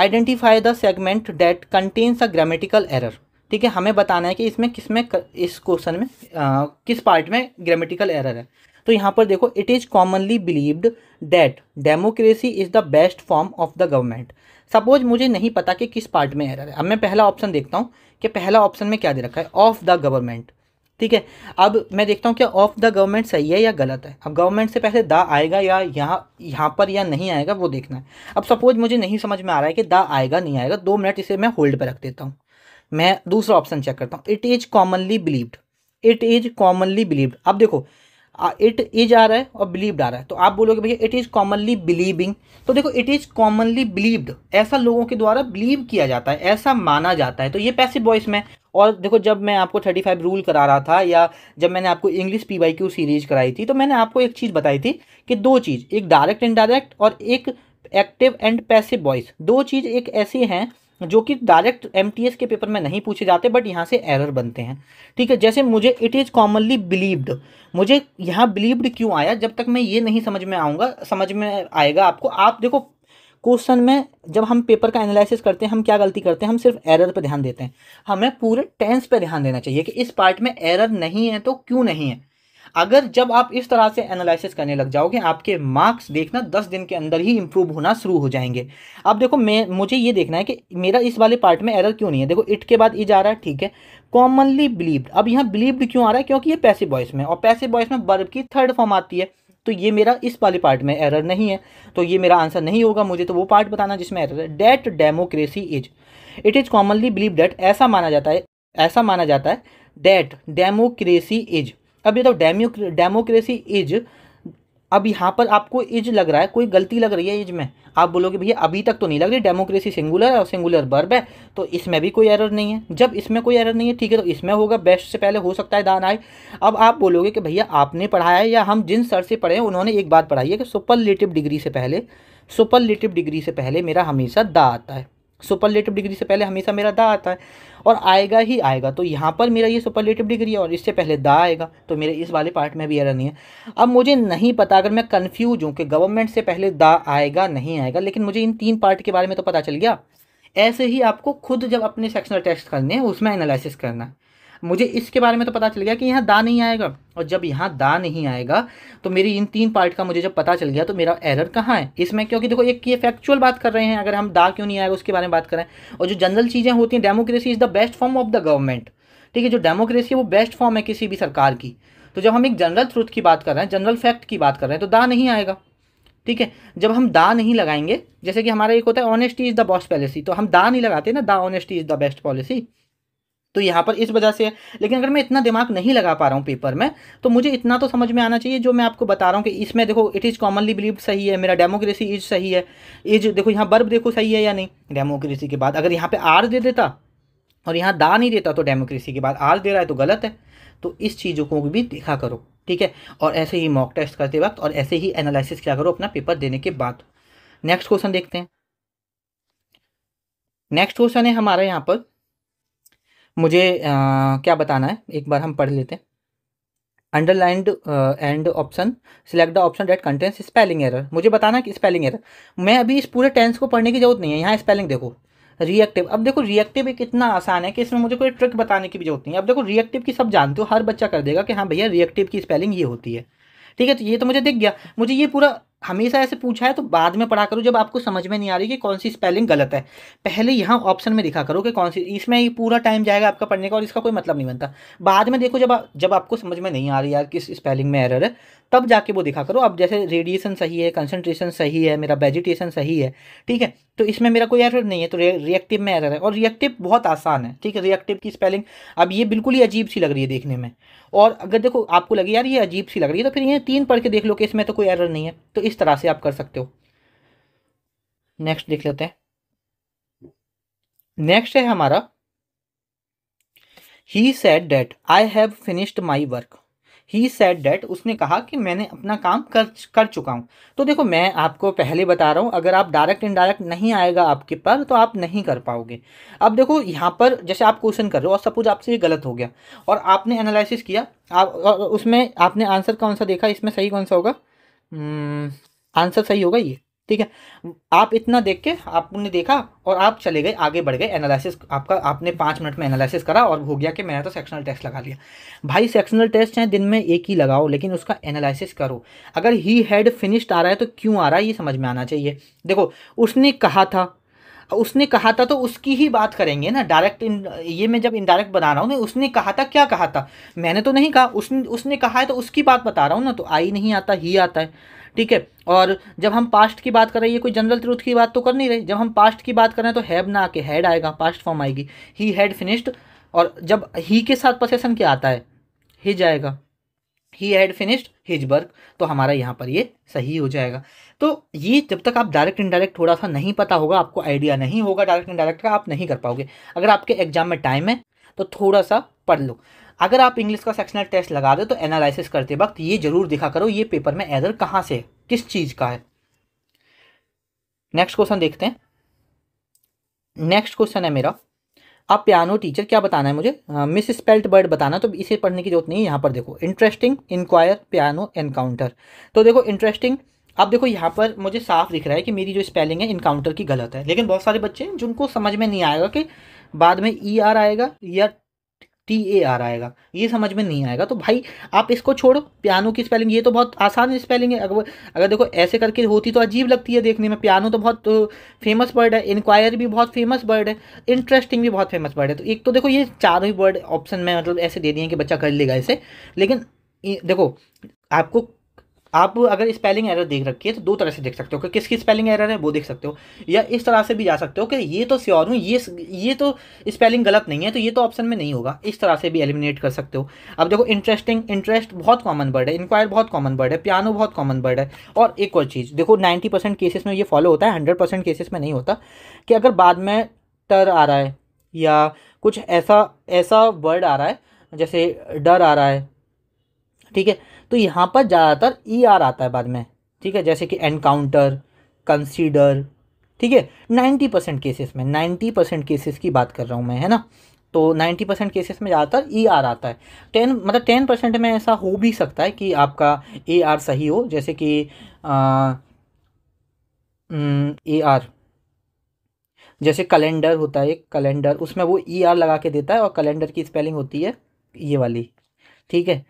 identify the segment that contains a grammatical error ठीक है हमें बताना है कि इसमें किस में इस क्वेश्चन में आ, किस पार्ट में ग्रामेटिकल एरर है तो यहाँ पर देखो it is commonly believed that democracy is the best form of the government suppose मुझे नहीं पता कि किस पार्ट में एरर है अब मैं पहला ऑप्शन देखता हूँ कि पहला ऑप्शन में क्या दे रखा है ऑफ द गवर्नमेंट ठीक है अब मैं देखता हूँ क्या ऑफ द गवर्नमेंट सही है या गलत है अब गवर्नमेंट से पहले दा आएगा या यहाँ यहाँ पर या नहीं आएगा वो देखना है अब सपोज मुझे नहीं समझ में आ रहा है कि दा आएगा नहीं आएगा दो मिनट इसे मैं होल्ड पर रख देता हूँ मैं दूसरा ऑप्शन चेक करता हूँ it is commonly believed it is commonly believed अब देखो इट इज आ रहा है और बिलीव्ड आ रहा है तो आप बोलोगे भैया इट इज़ कॉमनली बिलीविंग तो देखो इट इज़ कॉमनली बिलीव्ड ऐसा लोगों के द्वारा बिलीव किया जाता है ऐसा माना जाता है तो ये पैसिव वॉइस में और देखो जब मैं आपको थर्टी फाइव रूल करा रहा था या जब मैंने आपको English P Y Q series कराई थी तो मैंने आपको एक चीज़ बताई थी कि दो चीज़ एक डायरेक्ट इनडायरेक्ट और एक एक्टिव एंड पैसिव वॉइस दो चीज़ एक ऐसी हैं जो कि डायरेक्ट एम के पेपर में नहीं पूछे जाते बट यहाँ से एरर बनते हैं ठीक है जैसे मुझे इट इज़ कॉमनली बिलीव्ड मुझे यहाँ बिलीव्ड क्यों आया जब तक मैं ये नहीं समझ में आऊँगा समझ में आएगा आपको आप देखो क्वेश्चन में जब हम पेपर का एनालिसिस करते हैं हम क्या गलती करते हैं हम सिर्फ एरर पर ध्यान देते हैं हमें पूरे टेंस पर ध्यान देना चाहिए कि इस पार्ट में एरर नहीं है तो क्यों नहीं है अगर जब आप इस तरह से एनालिसिस करने लग जाओगे आपके मार्क्स देखना दस दिन के अंदर ही इंप्रूव होना शुरू हो जाएंगे अब देखो मैं मुझे ये देखना है कि मेरा इस वाले पार्ट में एरर क्यों नहीं है देखो इट के बाद इज आ रहा है ठीक है कॉमनली बिलीव्ड अब यहाँ बिलीव्ड क्यों आ रहा है क्योंकि ये पैसे बॉयस में और पैसे बॉयस में बर्ब की थर्ड फॉर्म आती है तो ये मेरा इस वाले पार्ट में एरर नहीं है तो ये मेरा आंसर नहीं होगा मुझे तो वो पार्ट बताना जिसमें एरर है that democracy is it is commonly believe that ऐसा माना जाता है ऐसा माना जाता है डेट डेमोक्रेसी इज अब ये तो डेमो डेमोक्रेसी इज अब यहाँ पर आपको इज लग रहा है कोई गलती लग रही है इज में आप बोलोगे भैया अभी तक तो नहीं लग रही डेमोक्रेसी सिंगुलर है और सिंगुलर बर्ब है तो इसमें भी कोई एरर नहीं है जब इसमें कोई एरर नहीं है ठीक है तो इसमें होगा बेस्ट से पहले हो सकता है दान आए अब आप बोलोगे कि भैया आपने पढ़ाया है या हम जिन सर से पढ़े हैं उन्होंने एक बात पढ़ाई है कि सुपर डिग्री से पहले सुपर डिग्री से पहले मेरा हमेशा दा आता है सुपरलेटिव डिग्री से पहले हमेशा मेरा दा आता है और आएगा ही आएगा तो यहाँ पर मेरा ये सुपरलेटिव डिग्री है और इससे पहले दा आएगा तो मेरे इस वाले पार्ट में भी एरर नहीं है अब मुझे नहीं पता अगर मैं कन्फ्यूज हूँ कि गवर्नमेंट से पहले दा आएगा नहीं आएगा लेकिन मुझे इन तीन पार्ट के बारे में तो पता चल गया ऐसे ही आपको खुद जब अपने सेक्शनल टेस्ट करने हैं उसमें एनालिसिस करना है मुझे इसके बारे में तो पता चल गया कि यहाँ दा नहीं आएगा और जब यहाँ दा नहीं आएगा तो मेरी इन तीन पार्ट का मुझे जब पता चल गया तो मेरा एरर कहाँ है इसमें क्योंकि देखो एक ये फैक्चुअल बात कर रहे हैं अगर हम दा क्यों नहीं आएगा उसके बारे में बात करें और जो जनरल चीज़ें होती हैं democracy is the best form of the government ठीक है जो डेमोक्रेसी है वो बेस्ट फॉर्म है किसी भी सरकार की तो जब हम एक जनरल ट्रूथ की बात कर रहे हैं जनरल फैक्ट की बात कर रहे हैं तो दा नहीं आएगा ठीक है जब हम दा नहीं लगाएंगे जैसे कि हमारा एक होता है honesty is the best policy तो हम दा नहीं लगाते ना the honesty is the best policy तो यहाँ पर इस वजह से है लेकिन अगर मैं इतना दिमाग नहीं लगा पा रहा हूँ पेपर में तो मुझे इतना तो समझ में आना चाहिए जो मैं आपको बता रहा हूँ कि इसमें देखो इट इज़ कॉमनली बिलीव सही है मेरा डेमोक्रेसी इज सही है इज देखो यहाँ बर्ब देखो सही है या नहीं डेमोक्रेसी के बाद अगर यहाँ पर आर दे देता और यहाँ दा नहीं देता तो डेमोक्रेसी के बाद आर दे रहा है तो गलत है तो इस चीज़ों को भी देखा करो ठीक है और ऐसे ही मॉक टेस्ट करते वक्त और ऐसे ही एनालिसिस किया करो अपना पेपर देने के बाद नेक्स्ट क्वेश्चन देखते हैं नेक्स्ट क्वेश्चन है हमारा यहाँ पर मुझे आ, क्या बताना है एक बार हम पढ़ लेते हैं underlined and option select the option that contains spelling error मुझे बताना कि स्पेलिंग एरर मैं अभी इस पूरे टेंस को पढ़ने की जरूरत नहीं है यहाँ स्पेलिंग देखो रिएक्टिव अब देखो रिएक्टिव एक इतना आसान है कि इसमें मुझे कोई ट्रिक बताने की भी जरूरत नहीं है अब देखो रिएक्टिव की सब जानते हो हर बच्चा कर देगा कि हाँ भैया रिएक्टिव की स्पेलिंग ये होती है ठीक है तो ये तो मुझे दिख गया मुझे ये पूरा हमेशा ऐसे पूछा है तो बाद में पढ़ा करो जब आपको समझ में नहीं आ रही कि कौन सी स्पेलिंग गलत है पहले यहाँ ऑप्शन में लिखा करो कि कौन सी इसमें ये पूरा टाइम जाएगा आपका पढ़ने का और इसका कोई मतलब नहीं बनता बाद में देखो जब आ, जब आपको समझ में नहीं आ रही यार किस स्पेलिंग में एरर है तब जाके वो दिखा करो अब जैसे रेडिएशन सही है कंसनट्रेशन सही है मेरा वेजिटेशन सही है ठीक है तो इसमें मेरा कोई एरर नहीं है तो रिएक्टिव में एरर है और रिएक्टिव बहुत आसान है ठीक है रिएक्टिव की स्पेलिंग अब ये बिल्कुल ही अजीब सी लग रही है देखने में और अगर देखो आपको लगे यार ये अजीब सी लग रही है तो फिर ये तीन पढ़ के देख लो कि इसमें तो कोई एरर नहीं है तो इस तरह से आप कर सकते हो नेक्स्ट देख लेते हैं नेक्स्ट है हमारा he said that I have finished my work he said that उसने कहा कि मैंने अपना काम कर कर चुका हूँ तो देखो मैं आपको पहले बता रहा हूँ अगर आप डायरेक्ट इनडायरेक्ट नहीं आएगा आपके पर तो आप नहीं कर पाओगे अब देखो यहाँ पर जैसे आप क्वेश्चन कर रहे हो और सपोज आपसे ये गलत हो गया और आपने एनालिसिस किया आप उसमें आपने आंसर कौन सा देखा इसमें सही कौन सा होगा आंसर hmm, सही होगा ये ठीक है आप इतना देख के आपने देखा और आप चले गए आगे बढ़ गए एनालिसिस आपका आपने पाँच मिनट में एनालिसिस करा और हो गया कि मैंने तो सेक्शनल टेस्ट लगा लिया भाई सेक्शनल टेस्ट चाहे दिन में एक ही लगाओ लेकिन उसका एनालिसिस करो अगर ही हैड फिनिश्ड आ रहा है तो क्यों आ रहा है ये समझ में आना चाहिए देखो उसने कहा था उसने कहा था तो उसकी ही बात करेंगे ना डायरेक्ट इन ये मैं जब इनडायरेक्ट बना रहा हूँ ना उसने कहा था क्या कहा था मैंने तो नहीं कहा उसने उसने कहा है तो उसकी बात बता रहा हूँ ना तो आई नहीं आता ही आता है ठीक है और जब हम पास्ट की बात कर रहे हैं ये कोई जनरल ट्रूथ की बात तो कर नहीं रहे जब हम पास्ट की बात कर रहे हैं तो हैव ना आके हैड आएगा पास्ट फॉर्म आएगी ही हैड फिनिश्ड और जब ही के साथ प्रोसेसन क्या आता है हिज आएगा he had finished his work तो हमारा यहाँ पर ये सही हो जाएगा तो ये जब तक आप डायरेक्ट इनडायरेक्ट थोड़ा सा नहीं पता होगा आपको आइडिया नहीं होगा डायरेक्ट इनडायरेक्ट का आप नहीं कर पाओगे अगर आपके एग्जाम में टाइम है तो थोड़ा सा पढ़ लो अगर आप इंग्लिश का सेक्शनल टेस्ट लगा दो तो एनालिसिस करते वक्त ये जरूर दिखा करो ये पेपर में एरर कहाँ से किस चीज़ का है नेक्स्ट क्वेश्चन देखते हैं नेक्स्ट क्वेश्चन है मेरा अब पियानो टीचर क्या बताना है मुझे मिस स्पेल्ट वर्ड बताना तो इसे पढ़ने की जरूरत नहीं है यहाँ पर देखो इंटरेस्टिंग इंक्वायर पियानो एनकाउंटर तो देखो इंटरेस्टिंग अब देखो यहाँ पर मुझे साफ दिख रहा है कि मेरी जो स्पेलिंग है इनकाउंटर की गलत है लेकिन बहुत सारे बच्चे हैं जिनको समझ में नहीं आएगा कि बाद में ई e आर आएगा या e टी ए आर आएगा ये समझ में नहीं आएगा तो भाई आप इसको छोड़ो पियानो की स्पेलिंग ये तो बहुत आसान स्पेलिंग है अगर अगर देखो ऐसे करके होती तो अजीब लगती है देखने में पियानो तो बहुत फेमस वर्ड है इंक्वायर भी बहुत फेमस वर्ड है इंटरेस्टिंग भी बहुत फेमस वर्ड है तो एक तो देखो ये चारों ही वर्ड ऑप्शन में मतलब ऐसे दे दिए कि बच्चा कर लेगा इसे लेकिन देखो आपको आप अगर स्पेलिंग एरर देख रखिए तो दो तरह से देख सकते हो कि किसकी स्पेलिंग एरर है वो देख सकते हो या इस तरह से भी जा सकते हो कि ये तो श्योर हूँ ये ये तो स्पेलिंग गलत नहीं है तो ये तो ऑप्शन में नहीं होगा इस तरह से भी एलिमिनेट कर सकते हो अब देखो इंटरेस्टिंग इंटरेस्ट बहुत कॉमन वर्ड है इंक्वायर बहुत कॉमन वर्ड है पियानो बहुत कॉमन वर्ड है और एक और चीज़ देखो नाइन्टी केसेस में ये फॉलो होता है हंड्रेड केसेस में नहीं होता कि अगर बाद में टर आ रहा है या कुछ ऐसा ऐसा वर्ड आ रहा है जैसे डर आ रहा है ठीक है तो यहाँ पर ज़्यादातर ई e आर आता है बाद में ठीक है जैसे कि एनकाउंटर कंसीडर ठीक है नाइन्टी परसेंट केसेस में नाइन्टी परसेंट केसेस की बात कर रहा हूँ मैं है ना तो नाइन्टी परसेंट केसेस में ज़्यादातर ई e आर आता है टेन मतलब टेन परसेंट में ऐसा हो भी सकता है कि आपका ए आर सही हो जैसे कि ए आर जैसे कैलेंडर होता है एक कैलेंडर उसमें वो ई e आर लगा के देता है और कैलेंडर की स्पेलिंग होती है ये वाली ठीक है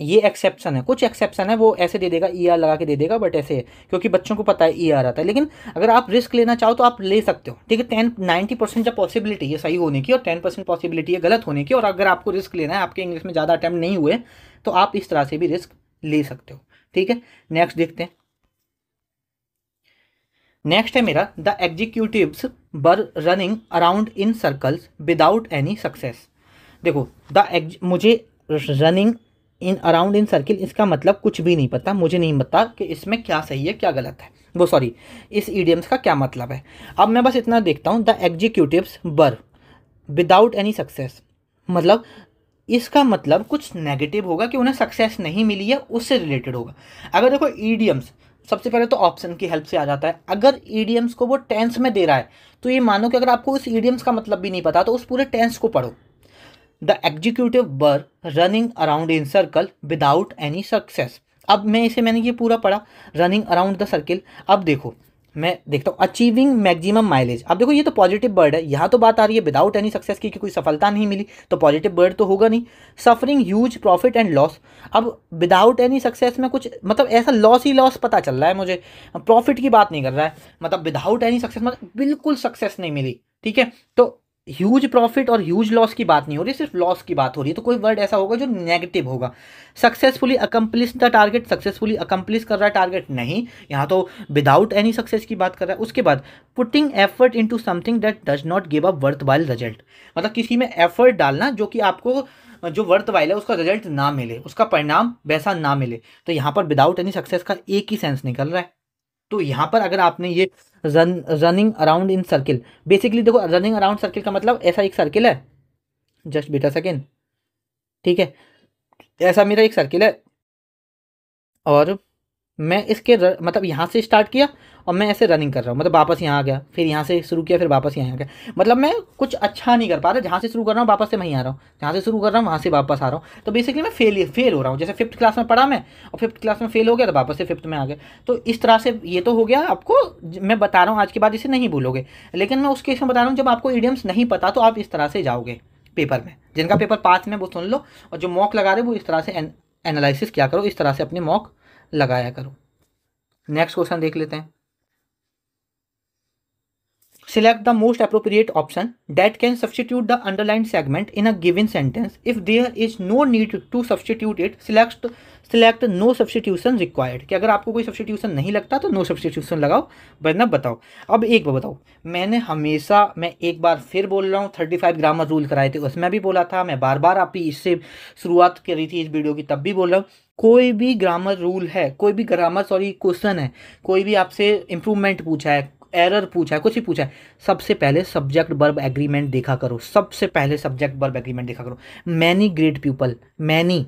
ये एक्सेप्शन है कुछ एक्सेप्शन है वो ऐसे दे देगा ई e ER लगा के दे देगा बट ऐसे क्योंकि बच्चों को पता है ई e ER आता है लेकिन अगर आप रिस्क लेना चाहो तो आप ले सकते हो ठीक है टेन नाइन्टी परसेंट जब पॉसिबिलिटी है सही होने की और टेन परसेंट पॉसिबिलिटी है गलत होने की और अगर आपको रिस्क लेना है आपके इंग्लिश में ज़्यादा अटैम्प्ट नहीं हुए तो आप इस तरह से भी रिस्क ले सकते हो ठीक है नेक्स्ट देखते हैं नेक्स्ट है मेरा द एग्जीक्यूटिव बर running around in circles without any success देखो द मुझे running in around in circle इसका मतलब कुछ भी नहीं पता मुझे नहीं पता कि इसमें क्या सही है क्या गलत है वो सॉरी इस ईडियम्स का क्या मतलब है अब मैं बस इतना देखता हूँ द एग्जीक्यूटिव बर विदाउट एनी सक्सेस मतलब इसका मतलब कुछ नेगेटिव होगा कि उन्हें सक्सेस नहीं मिली है उससे रिलेटेड होगा अगर देखो ईडियम्स सबसे पहले तो ऑप्शन की हेल्प से आ जाता है अगर ईडियम्स को वो टेंस में दे रहा है तो ये मानो कि अगर आपको उस ईडियम्स का मतलब भी नहीं पता तो उस पूरे टेंस को पढ़ो द एग्जीक्यूटिव बर running around in circle without any success अब मैं इसे मैंने ये पूरा पढ़ा रनिंग अराउंड द सर्किल अब देखो मैं देखता हूँ अचीविंग मैक्सिमम माइलेज अब देखो ये तो पॉजिटिव बर्ड है यहाँ तो बात आ रही है विदाउट एनी सक्सेस की कि कोई सफलता नहीं मिली तो पॉजिटिव बर्ड तो होगा नहीं suffering huge profit and loss अब विदाउट एनी सक्सेस में कुछ मतलब ऐसा लॉस ही लॉस पता चल रहा है मुझे प्रॉफिट की बात नहीं कर रहा है मतलब विदाउट एनी सक्सेस मतलब बिल्कुल सक्सेस नहीं मिली ठीक है तो ह्यूज प्रॉफिट और ह्यूज लॉस की बात नहीं हो रही सिर्फ लॉस की बात हो रही है तो कोई वर्ड ऐसा होगा जो नेगेटिव होगा successfully accomplish the target successfully accomplish कर रहा है टारगेट नहीं यहाँ तो विदाउट एनी सक्सेस की बात कर रहा है उसके बाद putting effort to something that does not give a worthwhile result मतलब किसी में एफर्ट डालना जो कि आपको जो वर्थ वाइल है उसका रिजल्ट ना मिले उसका परिणाम वैसा ना मिले तो यहाँ पर विदाउट एनी सक्सेस का एक ही सेंस निकल रहा है तो यहाँ पर अगर आपने ये run running around in circle basically देखो रनिंग अराउंड सर्किल का मतलब ऐसा एक सर्किल है जस्ट बेटा सेकेंड ठीक है ऐसा मेरा एक सर्किल है और मैं इसके र, मतलब यहाँ से स्टार्ट किया और मैं ऐसे रनिंग कर रहा हूँ मतलब वापस यहाँ आ गया फिर यहाँ से शुरू किया फिर वापस यहाँ आ गया मतलब मैं कुछ अच्छा नहीं कर पा रहा जहाँ से शुरू कर रहा हूँ वापस से वहीं आ रहा हूँ जहाँ से शुरू कर रहा हूँ वहाँ से वापस आ रहा हूँ तो बेसिकली मैं फेल फेल हो रहा हूँ जैसे फिफ्थ क्लास में पढ़ा मैं और फिफ्थ क्लास में फेल हो गया तो वापस से फिफ्थ में आ गया तो इस तरह से ये तो हो गया आपको मैं बता रहा हूँ आज के बाद इसे नहीं भूलोगे लेकिन मैं उस केस में बता रहा हूँ जब आपको ईडियम्स नहीं पता तो आप इस तरह से जाओगे पेपर में जिनका पेपर पास में वो सुन लो और जो मॉक लगा रहे वो इस तरह से एनालिसिस किया करो इस तरह से अपने मॉक लगाया करो नेक्स्ट क्वेश्चन देख लेते हैं select the most appropriate option that can substitute the underline segment in a given sentence if there is no need to substitute it select select no substitution required कि अगर आपको कोई substitution नहीं लगता तो नो सब्सिट्यूशन लगाओ वरना बताओ अब एक बार बताओ मैंने हमेशा मैं एक बार फिर बोल रहा हूँ थर्टी फाइव ग्रामर रूल कराए थे उसमें भी बोला था मैं बार बार आप इससे शुरुआत करी थी इस वीडियो की तब भी बोल रहा हूँ कोई भी ग्रामर रूल है कोई भी ग्रामर सॉरी क्वेश्चन है कोई भी आपसे इम्प्रूवमेंट पूछा है एरर पूछा है कुछ भी पूछा है सबसे पहले सब्जेक्ट बर्ब एग्रीमेंट देखा करो सबसे पहले सब्जेक्ट बर्ब एग्रीमेंट देखा करो many great people many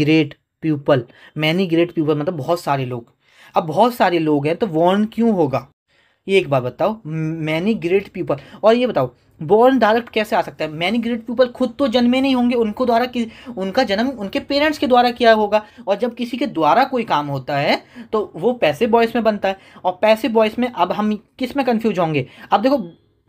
great people many great people मतलब बहुत सारे लोग अब बहुत सारे लोग हैं तो वॉर्न क्यों होगा ये एक बात बताओ मैनी ग्रेट पीपल और ये बताओ बॉर्न डायरेक्ट कैसे आ सकता है मैनी ग्रेट पीपल खुद तो जन्मे नहीं होंगे उनको द्वारा कि उनका जन्म उनके पेरेंट्स के द्वारा किया होगा और जब किसी के द्वारा कोई काम होता है तो वो पैसे बॉयस में बनता है और पैसे बॉयस में अब हम किस में कन्फ्यूज होंगे अब देखो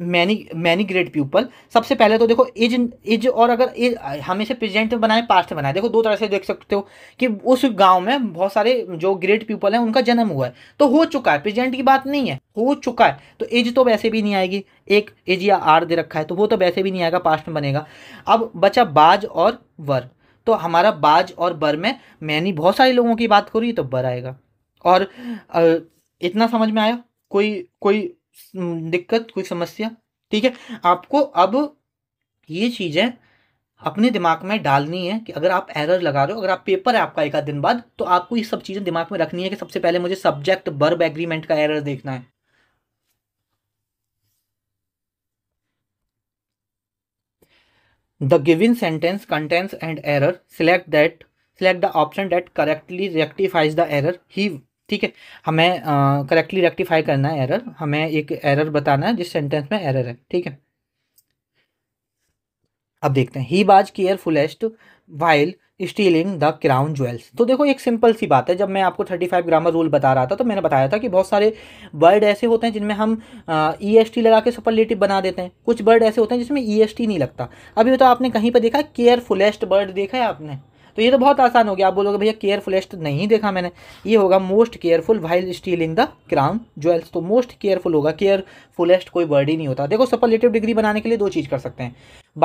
मैनी मैनी ग्रेट पीपल सबसे पहले तो देखो इज इज और अगर इज हमेशा प्रेजेंट बनाए पास्ट में बनाए देखो दो तरह से देख सकते हो कि उस गांव में बहुत सारे जो ग्रेट पीपल हैं उनका जन्म हुआ है तो हो चुका है प्रेजेंट की बात नहीं है हो चुका है तो एज तो वैसे भी नहीं आएगी एक एज या आर दे रखा है तो वो तो वैसे भी नहीं आएगा पास्ट में बनेगा अब बचा बाज और वर तो हमारा बाज और बर में मैनी बहुत सारे लोगों की बात करूँ तो बर आएगा और इतना समझ में आया कोई कोई दिक्कत कोई समस्या ठीक है आपको अब ये चीज़ें अपने दिमाग में डालनी है कि अगर आप एरर लगा रहे हो अगर आप पेपर है आपका एक आध दिन बाद तो आपको ये सब चीज़ें दिमाग में रखनी है कि सबसे पहले मुझे सब्जेक्ट बर्ब एग्रीमेंट का एरर देखना है the given sentence contains an error select that select the option that correctly rectifies the error ही ठीक है हमें करेक्टली रेक्टिफाई करना है एरर हमें एक एरर बताना है जिस सेंटेंस में एरर है ठीक है अब देखते हैं he was carefulest while stealing the crown jewels तो देखो एक सिंपल सी बात है जब मैं आपको थर्टी फाइव ग्रामर रूल बता रहा था तो मैंने बताया था कि बहुत सारे वर्ड ऐसे होते हैं जिनमें हम ई एस टी लगा के सुपरलेटिव बना देते हैं कुछ वर्ड ऐसे होते हैं जिसमें ई एस टी नहीं लगता अभी तो आपने कहीं पर देखा केयरफुलेस्ट वर्ड देखा है आपने तो ये तो बहुत आसान हो गया आप बोलोगे भैया केयरफुलेस्ट नहीं देखा मैंने ये होगा most careful while stealing the crown jewels तो मोस्ट केयरफुल होगा केयरफुलेस्ट कोई वर्ड ही नहीं होता देखो सपरलेटिव डिग्री बनाने के लिए दो चीज़ कर सकते हैं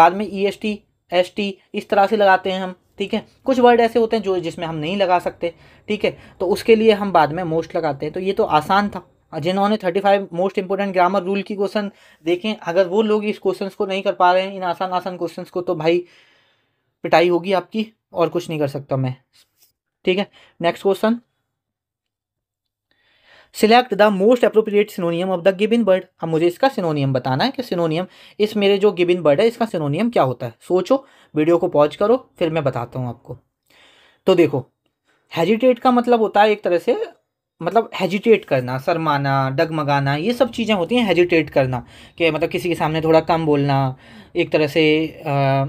बाद में E S T S T इस तरह से लगाते हैं हम ठीक है कुछ वर्ड ऐसे होते हैं जो जिसमें हम नहीं लगा सकते ठीक है तो उसके लिए हम बाद में मोस्ट लगाते हैं तो ये तो आसान था जिन्होंने thirty five most important grammar rule की क्वेश्चन देखें अगर वो लोग इस क्वेश्चन को नहीं कर पा रहे हैं इन आसान आसान क्वेश्चन को तो भाई पिटाई होगी आपकी और कुछ नहीं कर सकता मैं ठीक है next question select the most appropriate synonym of the given word अब मुझे इसका सिनोनियम बताना है कि सिनोनियम इस मेरे जो गिबिन बर्ड है इसका सिनोनियम क्या होता है सोचो वीडियो को पॉज करो फिर मैं बताता हूँ आपको तो देखो हेजिटेट का मतलब होता है एक तरह से मतलब हेजिटेट करना शरमाना डगमगाना ये सब चीज़ें होती हैं हेजिटेट करना कि मतलब किसी के सामने थोड़ा कम बोलना एक तरह से आ,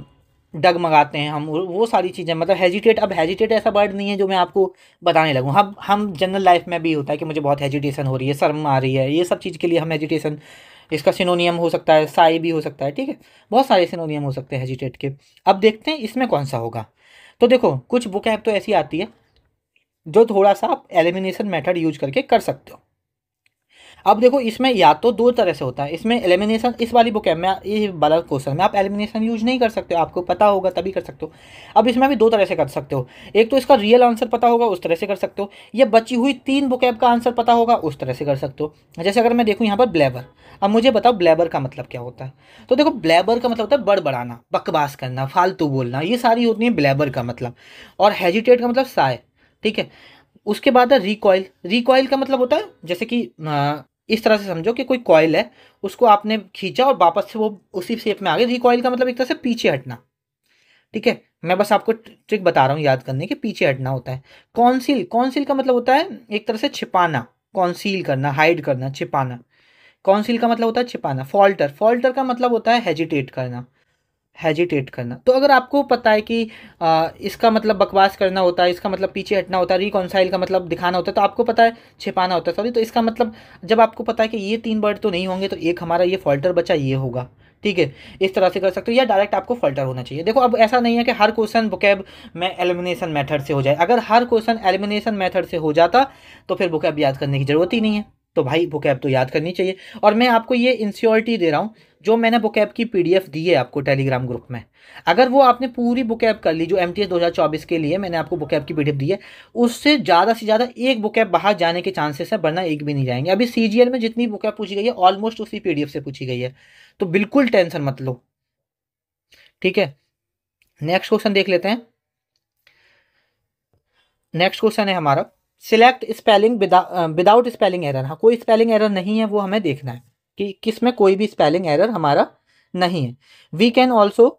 डगमगाते हैं हम वो सारी चीज़ें मतलब हेजिटेट अब हेजिटेट ऐसा वर्ड नहीं है जो मैं आपको बताने लगूँ हम हम जनरल लाइफ में भी होता है कि मुझे बहुत हेजिटेशन हो रही है शर्म आ रही है ये सब चीज़ के लिए हम हेजिटेशन इसका सिनोनियम हो सकता है साई भी हो सकता है ठीक है बहुत सारे सिनोनियम हो सकते हैं हेजिटेट के अब देखते हैं इसमें कौन सा होगा तो देखो कुछ बुक ऐप तो ऐसी आती है जो थोड़ा सा आप एलिमिनेशन मेथड यूज करके कर सकते हो अब देखो इसमें या तो दो तरह से होता है इसमें एलिमिनेशन इस वाली बुक है मैं ये वाला क्वेश्चन में आप एलिमिनेशन यूज नहीं कर सकते आपको पता होगा तभी कर सकते हो अब इसमें भी दो तरह से कर सकते हो एक तो इसका रियल आंसर पता होगा उस तरह से कर सकते हो या बची हुई तीन बुक का आंसर पता होगा उस तरह से कर सकते हो जैसे अगर मैं देखूँ यहाँ पर ब्लेबर अब मुझे बताओ ब्लेबर का मतलब क्या होता है तो देखो ब्लेबर का मतलब होता है बड़बड़ाना बकवास करना फालतू बोलना ये सारी होती है ब्लेबर का मतलब और हेजिटेट का मतलब साय ठीक है उसके बाद है रिकॉयल रिकॉयल का मतलब होता है जैसे कि इस तरह से समझो कि कोई कॉयल है उसको आपने खींचा और वापस से वो उसी शेप में आ गया रिकॉयल का मतलब एक तरह से पीछे हटना ठीक है मैं बस आपको ट्रिक बता रहा हूँ याद करने के पीछे हटना होता है कौनसिल कौनसिल का मतलब होता है एक तरह से छिपाना कौनसील करना हाइड करना छिपाना कौनसिल का मतलब होता है छिपाना फॉल्टर फॉल्टर का मतलब होता है हेजिटेट करना हैजिटेट करना तो अगर आपको पता है कि आ, इसका मतलब बकवास करना होता है इसका मतलब पीछे हटना होता है रिकॉन्साइल का मतलब दिखाना होता है तो आपको पता है छिपाना होता है सॉरी तो इसका मतलब जब आपको पता है कि ये तीन वर्ड तो नहीं होंगे तो एक हमारा ये फॉल्टर बचा ये होगा ठीक है इस तरह से कर सकते हो या डायरेक्ट आपको फॉल्टर होना चाहिए देखो अब ऐसा नहीं है कि हर क्वेश्चन बुकैब में एलिमिनेशन मेथड से हो जाए अगर हर क्वेश्चन एलिमिनेशन मेथड से हो जाता तो फिर बुकैब याद करने की ज़रूरत ही नहीं है तो भाई वोकैब तो याद करनी चाहिए और मैं आपको ये इंस्योरिटी दे रहा हूँ जो मैंने ऐप की पीडीएफ दी है आपको टेलीग्राम ग्रुप में अगर वो आपने पूरी ऐप कर ली जो एम टी एस दो हज़ार चौबीस के लिए मैंने आपको ऐप की पीडीएफ दी है उससे ज़्यादा से ज़्यादा एक ऐप बाहर जाने के चांसेस है वरना एक भी नहीं जाएंगे अभी सी में जितनी ऐप पूछी गई है ऑलमोस्ट उसी पी से पूछी गई है तो बिल्कुल टेंशन मत लो ठीक है नेक्स्ट क्वेश्चन देख लेते हैं नेक्स्ट क्वेश्चन है हमारा select spelling without spelling error हाँ कोई स्पेलिंग एरर नहीं है वो हमें देखना है कि किस में कोई भी स्पेलिंग एरर हमारा नहीं है we can also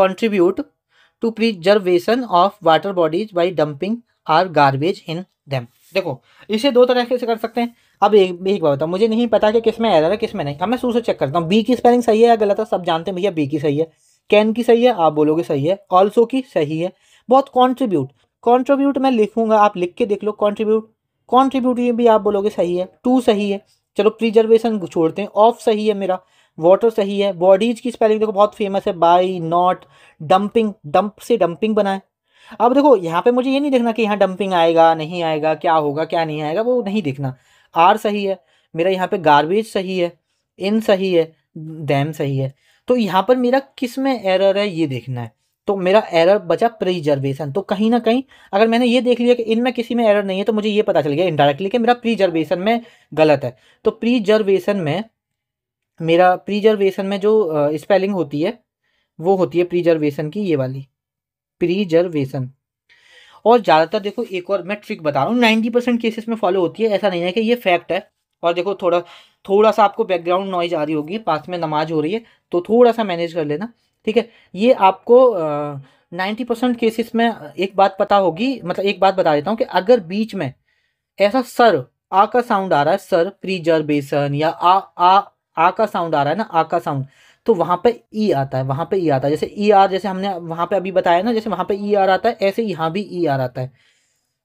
contribute to preservation of water bodies by dumping our garbage in them देखो इसे दो तरह से कर सकते हैं अब एक एक बात बताओ मुझे नहीं पता कि किस में एरर है किस में नहीं अब मैं से चेक करता हूँ बी की स्पेलिंग सही है या गलत है सब जानते हैं भैया बी की सही है कैन की सही है आप बोलोगे सही है ऑल्सो की सही है बहुत कॉन्ट्रीब्यूट कॉन्ट्रीब्यूट मैं लिखूंगा आप लिख के देख लो कॉन्ट्रीब्यूट कॉन्ट्रीब्यूट ये भी आप बोलोगे सही है टू सही है चलो प्रिजर्वेशन छोड़ते हैं ऑफ सही है मेरा वाटर सही है बॉडीज की स्पेलिंग देखो बहुत फेमस है बाई नॉट डंपिंग डंप से डंपिंग बनाए अब देखो यहाँ पे मुझे ये नहीं देखना कि यहाँ डंपिंग आएगा नहीं आएगा क्या होगा क्या नहीं आएगा वो नहीं देखना आर सही है मेरा यहाँ पे गार्बेज सही है इन सही है डैम सही है तो यहाँ पर मेरा किस में एरर है ये देखना है तो मेरा एरर बचा प्रीजर्वेशन तो कहीं ना कहीं अगर मैंने ये देख लिया कि इनमें किसी में एरर नहीं है तो मुझे ये पता चल गया इनडायरेक्टली कि मेरा प्रीजर्वेशन में गलत है तो प्रीजर्वेशन में मेरा प्रीजर्वेशन में जो स्पेलिंग होती है वो होती है प्रीजर्वेशन की ये वाली प्रीजर्वेशन और ज़्यादातर देखो एक और मैं ट्रिक बता रहा हूँ नाइन्टी परसेंट केसेस में फॉलो होती है ऐसा नहीं है कि ये फैक्ट है और देखो थोड़ा थोड़ा सा आपको बैकग्राउंड नॉइज आ रही होगी पास में नमाज हो रही है तो थोड़ा सा मैनेज कर लेना ठीक है ये आपको नाइन्टी परसेंट केसेस में एक बात पता होगी मतलब एक बात बता देता हूँ कि अगर बीच में ऐसा सर आ का साउंड आ रहा है सर प्रिजर्वेशन या आ आ आ का साउंड आ रहा है ना आ का साउंड तो वहाँ पे ई e आता है वहाँ पे ई e आता है जैसे ई e आर जैसे हमने वहाँ पे अभी बताया ना जैसे वहाँ पे ई आर आता है ऐसे यहाँ भी ई आर आता है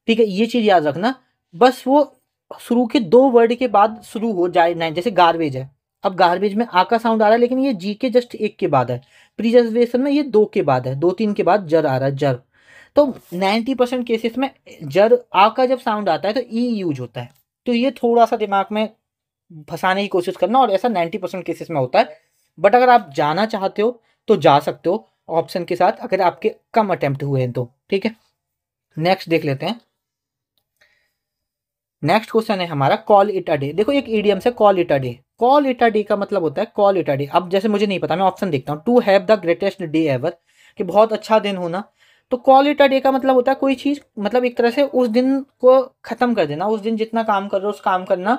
ठीक है ये चीज़ याद रखना बस वो शुरू के दो वर्ड के बाद शुरू हो जाए ना जैसे गार्बेज है अब गार्बेज में आ का साउंड आ रहा है लेकिन ये जी के जस्ट एक के बाद है प्रिजर्वेशन में ये दो के बाद है दो तीन के बाद जर आ रहा है जर तो नाइन्टी परसेंट केसेस में जर आ का जब साउंड आता है तो ई e यूज होता है तो ये थोड़ा सा दिमाग में फंसाने की कोशिश करना और ऐसा नाइन्टी परसेंट केसेस में होता है बट अगर आप जाना चाहते हो तो जा सकते हो ऑप्शन के साथ अगर आपके कम अटेम्प्ट हुए हैं तो ठीक है नेक्स्ट देख लेते हैं नेक्स्ट क्वेश्चन है हमारा कॉल इट अ डे देखो एक ईडीएम से call it a day call it a day का मतलब होता है कॉल इट अ डे अब जैसे मुझे नहीं पता मैं ऑप्शन देखता हूँ to have the greatest day ever कि बहुत अच्छा दिन होना तो कॉल इट अ डे का मतलब होता है कोई चीज़ मतलब एक तरह से उस दिन को ख़त्म कर देना उस दिन जितना काम कर रहे हो उस काम करना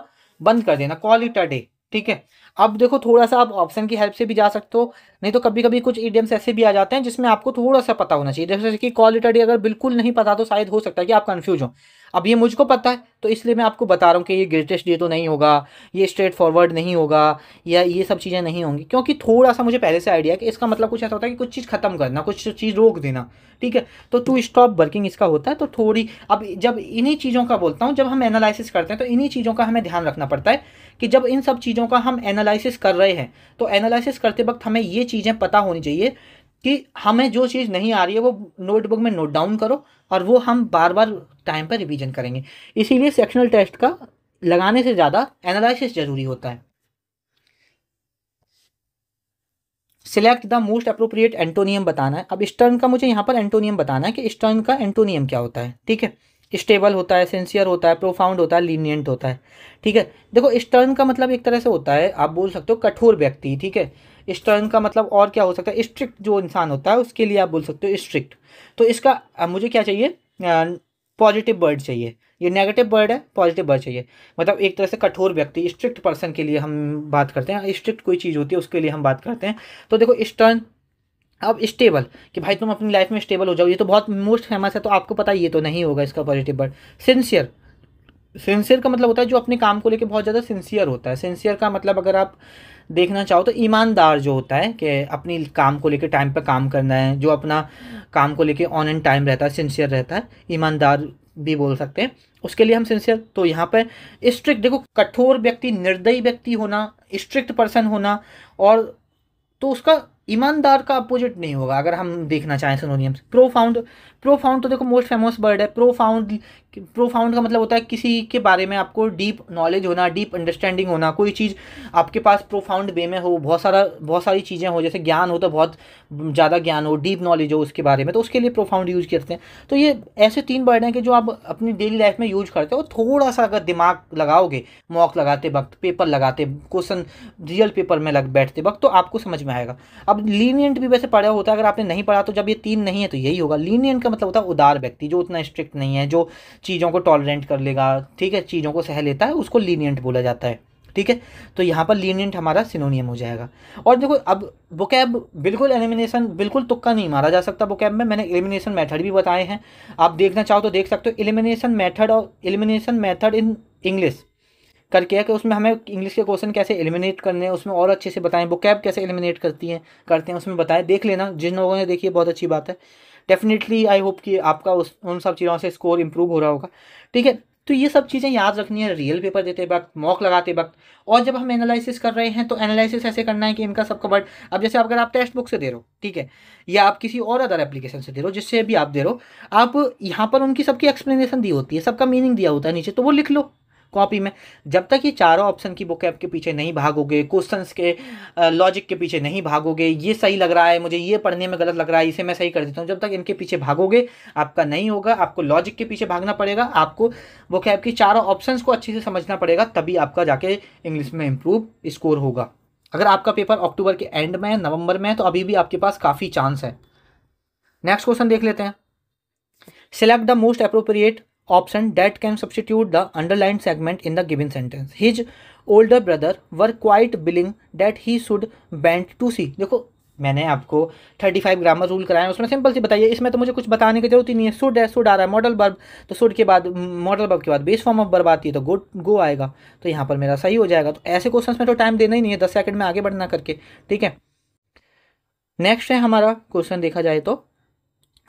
बंद कर देना कॉल इट अ डे ठीक है अब देखो थोड़ा सा आप ऑप्शन की हेल्प से भी जा सकते हो नहीं तो कभी कभी कुछ ईडियम्स ऐसे भी आ जाते हैं जिसमें आपको थोड़ा सा पता होना चाहिए जैसे कि कॉल इटडी अगर बिल्कुल नहीं पता तो शायद हो सकता है कि आप कन्फ्यूज हो अब ये मुझको पता है तो इसलिए मैं आपको बता रहा हूँ कि ये ग्रेटेस्ट डे तो नहीं होगा ये स्ट्रेट फॉरवर्ड नहीं होगा या ये सब चीज़ें नहीं होंगी क्योंकि थोड़ा सा मुझे पहले से आइडिया है कि इसका मतलब कुछ ऐसा होता है कि कुछ चीज़ ख़त्म करना कुछ चीज़ रोक देना ठीक है तो टू स्टॉप वर्किंग इसका होता है तो थोड़ी अब जब इन्हीं चीज़ों का बोलता हूँ जब हम एनालिसिस करते हैं तो इन्हीं चीज़ों का हमें ध्यान रखना पड़ता है कि जब इन सब चीज़ों का हम एनालिस एनालिसिस कर रहे हैं तो एनालिसिस करते वक्त हमें ये चीज़ें पता होनी चाहिए कि हमें जो चीज़ नहीं आ रही है वो नोटबुक में नोट डाउन करो और वो हम बार बार टाइम पर रिविजन करेंगे इसीलिए सेक्शनल टेस्ट का लगाने से ज़्यादा एनालिसिस ज़रूरी होता है select the most appropriate antonym बताना है अब स्टर्न का मुझे यहाँ पर एंटोनियम बताना है कि स्टर्न का एंटोनियम क्या होता है ठीक है स्टेबल होता है सिंसियर होता है प्रोफाउंड होता है लीनियंट होता है ठीक है देखो स्टर्न का मतलब एक तरह से होता है आप बोल सकते हो कठोर व्यक्ति ठीक है स्टर्न का मतलब और क्या हो सकता है स्ट्रिक्ट जो इंसान होता है उसके लिए आप बोल सकते हो स्ट्रिक्ट तो इसका मुझे क्या चाहिए पॉजिटिव वर्ड चाहिए ये नेगेटिव वर्ड है पॉजिटिव वर्ड चाहिए मतलब एक तरह से कठोर व्यक्ति स्ट्रिक्ट पर्सन के लिए हम बात करते हैं स्ट्रिक्ट कोई चीज़ होती है उसके लिए हम बात करते हैं तो देखो स्टर्न अब स्टेबल कि भाई तुम अपनी लाइफ में स्टेबल हो जाओ ये तो बहुत मोस्ट फेमस है तो आपको पता ये तो नहीं होगा इसका पॉजिटिव वर्ड सिंसियर सिंसियर का मतलब होता है जो अपने काम को लेकर बहुत ज़्यादा सिंसियर होता है सिंसियर का मतलब अगर आप देखना चाहो तो ईमानदार जो होता है कि अपनी काम को लेकर टाइम पर काम करना है जो अपना काम को लेकर ऑन एंड टाइम रहता है सिंसियर रहता है ईमानदार भी बोल सकते हैं उसके लिए हम सिंसियर तो यहाँ पर स्ट्रिक्ट देखो कठोर व्यक्ति निर्दयी व्यक्ति होना स्ट्रिक्ट पर्सन होना और तो उसका ईमानदार का अपोजिट नहीं होगा अगर हम देखना चाहें सोनोनियम्स प्रोफाउंड प्रोफाउंड तो देखो मोस्ट फेमस वर्ड है प्रोफाउंड प्रोफाउंड का मतलब होता है किसी के बारे में आपको डीप नॉलेज होना डीप अंडरस्टैंडिंग होना कोई चीज़ आपके पास प्रोफाउंड वे में हो बहुत सारा बहुत सारी चीज़ें हो जैसे ज्ञान हो तो बहुत ज़्यादा ज्ञान हो डीप नॉलेज हो उसके बारे में तो उसके लिए प्रोफाउंड यूज करते हैं तो ये ऐसे तीन वर्ड हैं कि जो आप अपनी डेली लाइफ में यूज करते हो थोड़ा सा अगर दिमाग लगाओगे मॉक लगाते वक्त पेपर लगाते क्वेश्चन रियल पेपर में लग बैठते वक्त तो आपको समझ में आएगा अब लीनियंट भी वैसे पढ़ा होता है अगर आपने नहीं पढ़ा तो जब ये तीन नहीं है तो यही होगा लीनियंट का मतलब होता है उदार व्यक्ति जो उतना स्ट्रिक्ट नहीं है जो चीज़ों को टॉलरेंट कर लेगा ठीक है चीज़ों को सह लेता है उसको लीनियंट बोला जाता है ठीक है तो यहाँ पर लीनियंट हमारा सिनोनियम हो जाएगा और देखो अब बुकैब बिल्कुल एलिमिनेशन बिल्कुल तुक्का नहीं मारा जा सकता बुकैब में मैंने एलिमिनेशन मेथड भी बताए हैं आप देखना चाहो तो देख सकते हो एलिमिनेशन मेथड और एलिमिनेशन मेथड इन इंग्लिश करके है कि उसमें हमें इंग्लिश के क्वेश्चन कैसे एलिमिनेट करने हैं उसमें और अच्छे से बताएं वो कैब कैसे एलिमिनेट करती हैं करते हैं उसमें बताएं देख लेना जिन लोगों ने देखी है बहुत अच्छी बात है डेफिनेटली आई होप कि आपका उस उन सब चीज़ों से स्कोर इम्प्रूव हो रहा होगा ठीक है तो ये सब चीज़ें याद रखनी है रियल पेपर देते वक्त मॉक लगाते वक्त और जब हम एनालिसिस कर रहे हैं तो एनालिसिस ऐसे करना है कि इनका सबका वर्ड अब जैसे अगर आप टेक्स्ट बुक से दे रहे हो ठीक है या आप किसी और अदर एप्लीकेशन से दे रहे हो जिससे भी आप दे रहे हो आप यहाँ पर उनकी सबकी एक्सप्लेनेशन दी होती है सबका मीनिंग दिया होता है नीचे तो वो लिख लो कॉपी में जब तक ये चारों ऑप्शन की बुक ऐप के पीछे नहीं भागोगे क्वेश्चंस के लॉजिक के पीछे नहीं भागोगे ये सही लग रहा है मुझे ये पढ़ने में गलत लग रहा है इसे मैं सही कर देता हूँ जब तक इनके पीछे भागोगे आपका नहीं होगा आपको लॉजिक के पीछे भागना पड़ेगा आपको बुक ऐप की चारों ऑप्शन को अच्छे से समझना पड़ेगा तभी आपका जाके इंग्लिश में इम्प्रूव स्कोर होगा अगर आपका पेपर अक्टूबर के एंड में है नवंबर में है तो अभी भी आपके पास काफ़ी चांस है नेक्स्ट क्वेश्चन देख लेते हैं select the most appropriate option that can substitute the underlined segment in the given sentence. His older brother were quite willing that he should bend to see देखो मैंने आपको 35 ग्रामर रूल कराया उसमें simple सी बताइए इसमें तो मुझे कुछ बताने की जरूरत ही नहीं है सुड है सुड आ रहा है मॉडल बर्ब तो सुड के बाद मॉडल बर्ब के बाद बेस फॉर्म ऑफ बर्ब आती है तो गो गो आएगा तो यहाँ पर मेरा सही हो जाएगा तो ऐसे क्वेश्चन में तो टाइम देना ही नहीं है दस सेकंड में आगे बढ़ना करके ठीक है नेक्स्ट है हमारा क्वेश्चन देखा जाए तो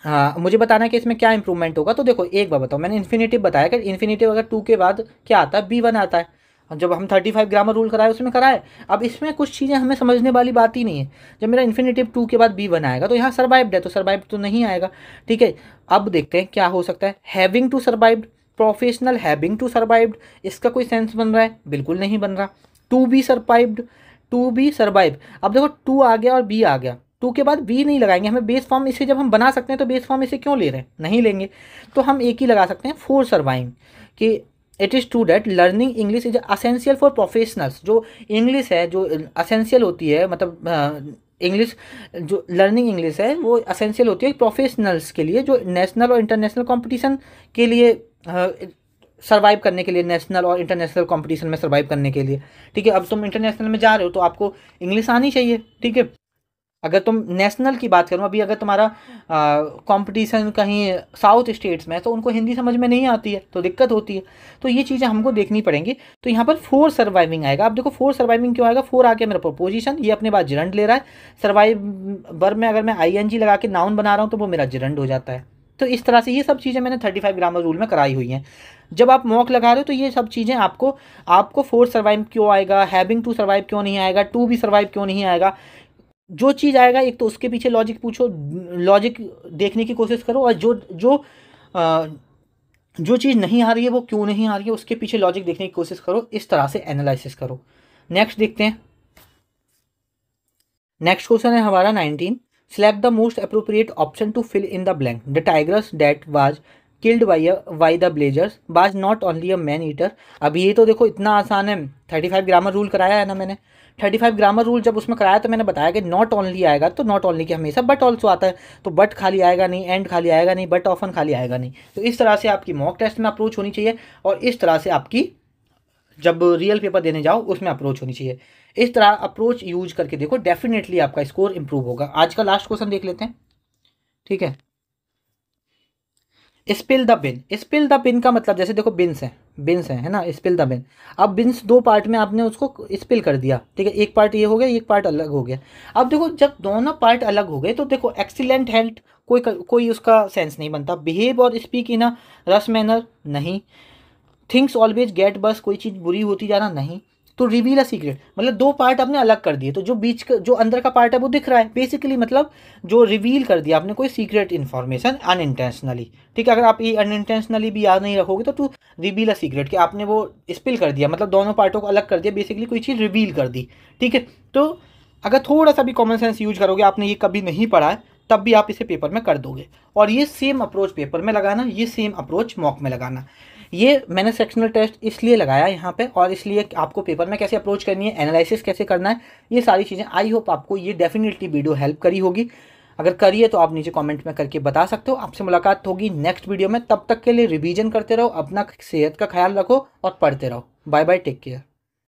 हाँ मुझे बताना कि इसमें क्या इंप्रूवमेंट होगा तो देखो एक बार बताओ मैंने इन्फिनेटिव बताया कि इन्फिनेटिव अगर टू के बाद क्या आता है बी वन आता है जब हम थर्टी फाइव ग्रामर रूल कराए उसमें कराए अब इसमें कुछ चीज़ें हमें समझने वाली बात ही नहीं है जब मेरा इन्फिनेटिव टू के बाद बी वन आएगा तो यहाँ सर्वाइव्ड है तो सर्वाइव तो नहीं आएगा ठीक है अब देखते हैं क्या हो सकता है having to survive professional having to survived इसका कोई सेंस बन रहा है बिल्कुल नहीं बन रहा to be survived to be survive अब देखो टू आ गया और बी आ गया टू के बाद बी नहीं लगाएंगे हमें बेस फॉर्म इसे जब हम बना सकते हैं तो बेस फॉर्म इसे क्यों ले रहे हैं नहीं लेंगे तो हम एक ही लगा सकते हैं फोर सर्वाइंग कि it is to that learning English is essential for professionals जो इंग्लिश है जो असेंशियल होती है मतलब इंग्लिश जो लर्निंग इंग्लिश है वो असेंशियल होती है प्रोफेशनल्स के लिए जो नेशनल और इंटरनेशनल कॉम्पिटिशन के लिए सर्वाइव करने के लिए नेशनल और इंटरनेशनल कॉम्पिटिशन में सर्वाइव करने के लिए ठीक है अब तुम इंटरनेशनल में जा रहे हो तो आपको इंग्लिश आनी चाहिए ठीक है अगर तुम नेशनल की बात करूँ अभी अगर तुम्हारा कंपटीशन कहीं साउथ स्टेट्स में है तो उनको हिंदी समझ में नहीं आती है तो दिक्कत होती है तो ये चीज़ें हमको देखनी पड़ेंगी तो यहाँ पर फोर सर्वाइविंग आएगा आप देखो फोर सर्वाइविंग क्यों आएगा फोर आके मेरा प्रपोजिशन ये अपने बाद जिरंड ले रहा है सर्वाइव सर्वाइवर में अगर मैं आई लगा के नाउन बना रहा हूँ तो वो मेरा जिरंड हो जाता है तो इस तरह से ये सब चीज़ें मैंने थर्टी फाइव ग्रामर रूल में कराई हुई हैं जब आप मॉक लगा रहे हो तो ये सब चीज़ें आपको आपको फोर सर्वाइव क्यों आएगा हैविंग टू सर्वाइव क्यों नहीं आएगा टू भी सर्वाइव क्यों नहीं आएगा जो चीज़ आएगा एक तो उसके पीछे लॉजिक पूछो लॉजिक देखने की कोशिश करो और जो जो आ, जो चीज़ नहीं आ रही है वो क्यों नहीं आ रही है उसके पीछे लॉजिक देखने की कोशिश करो इस तरह से एनालिसिस करो नेक्स्ट देखते हैं नेक्स्ट क्वेश्चन है हमारा nineteen select the most appropriate option to fill in the blank the tigress that was killed by why the blazers was not only a man eater अब ये तो देखो इतना आसान है थर्टी फाइव ग्रामर रूल कराया है ना मैंने थर्टी फाइव ग्रामर रूल जब उसमें कराया तो मैंने बताया कि नॉट ओनली आएगा तो नॉट ओनली के हमेशा बट ऑल्सो आता है तो बट खाली आएगा नहीं एंड खाली आएगा नहीं बट ऑफन खाली आएगा नहीं तो इस तरह से आपकी मॉक टेस्ट में अप्रोच होनी चाहिए और इस तरह से आपकी जब रियल पेपर देने जाओ उसमें अप्रोच होनी चाहिए इस तरह अप्रोच यूज करके देखो डेफिनेटली आपका स्कोर इंप्रूव होगा आज का लास्ट क्वेश्चन देख लेते हैं ठीक है spill the bean spill the bean का मतलब जैसे देखो बिन्स है बिन्स हैं है ना स्पिल द बिन अब बिन्स दो पार्ट में आपने उसको स्पिल कर दिया ठीक है एक पार्ट ये हो गया एक पार्ट अलग हो गया अब देखो जब दोनों पार्ट अलग हो गए तो देखो एक्सीलेंट हेल्थ कोई कोई उसका सेंस नहीं बनता बिहेव और स्पीक इन अ रस मैनर नहीं थिंग्स ऑलवेज गेट बस कोई चीज़ बुरी होती जाना नहीं तो रिवील अ सीक्रेट मतलब दो पार्ट आपने अलग कर दिए तो जो बीच का जो अंदर का पार्ट है वो दिख रहा है बेसिकली मतलब जो रिवील कर दिया आपने कोई सीक्रेट इन्फॉर्मेशन अनइंटेंशनली ठीक है अगर आप ये अनइंटेंशनली भी याद नहीं रखोगे तो टू रिवील अ सीक्रेट कि आपने वो स्पिल कर दिया मतलब दोनों पार्टों को अलग कर दिया बेसिकली कोई चीज़ रिवील कर दी ठीक है तो अगर थोड़ा सा भी कॉमन सेंस यूज करोगे आपने ये कभी नहीं पढ़ा है तब भी आप इसे पेपर में कर दोगे और ये सेम अप्रोच पेपर में लगाना ये सेम अप्रोच मॉक में लगाना ये मैंने सेक्शनल टेस्ट इसलिए लगाया यहाँ पे और इसलिए आपको पेपर में कैसे अप्रोच करनी है एनालिसिस कैसे करना है ये सारी चीज़ें आई होप आपको ये डेफिनेटली वीडियो हेल्प करी होगी अगर करिए तो आप नीचे कमेंट में करके बता सकते हो आपसे मुलाकात होगी नेक्स्ट वीडियो में तब तक के लिए रिवीजन करते रहो अपना सेहत का ख्याल रखो और पढ़ते रहो बाय बाय टेक केयर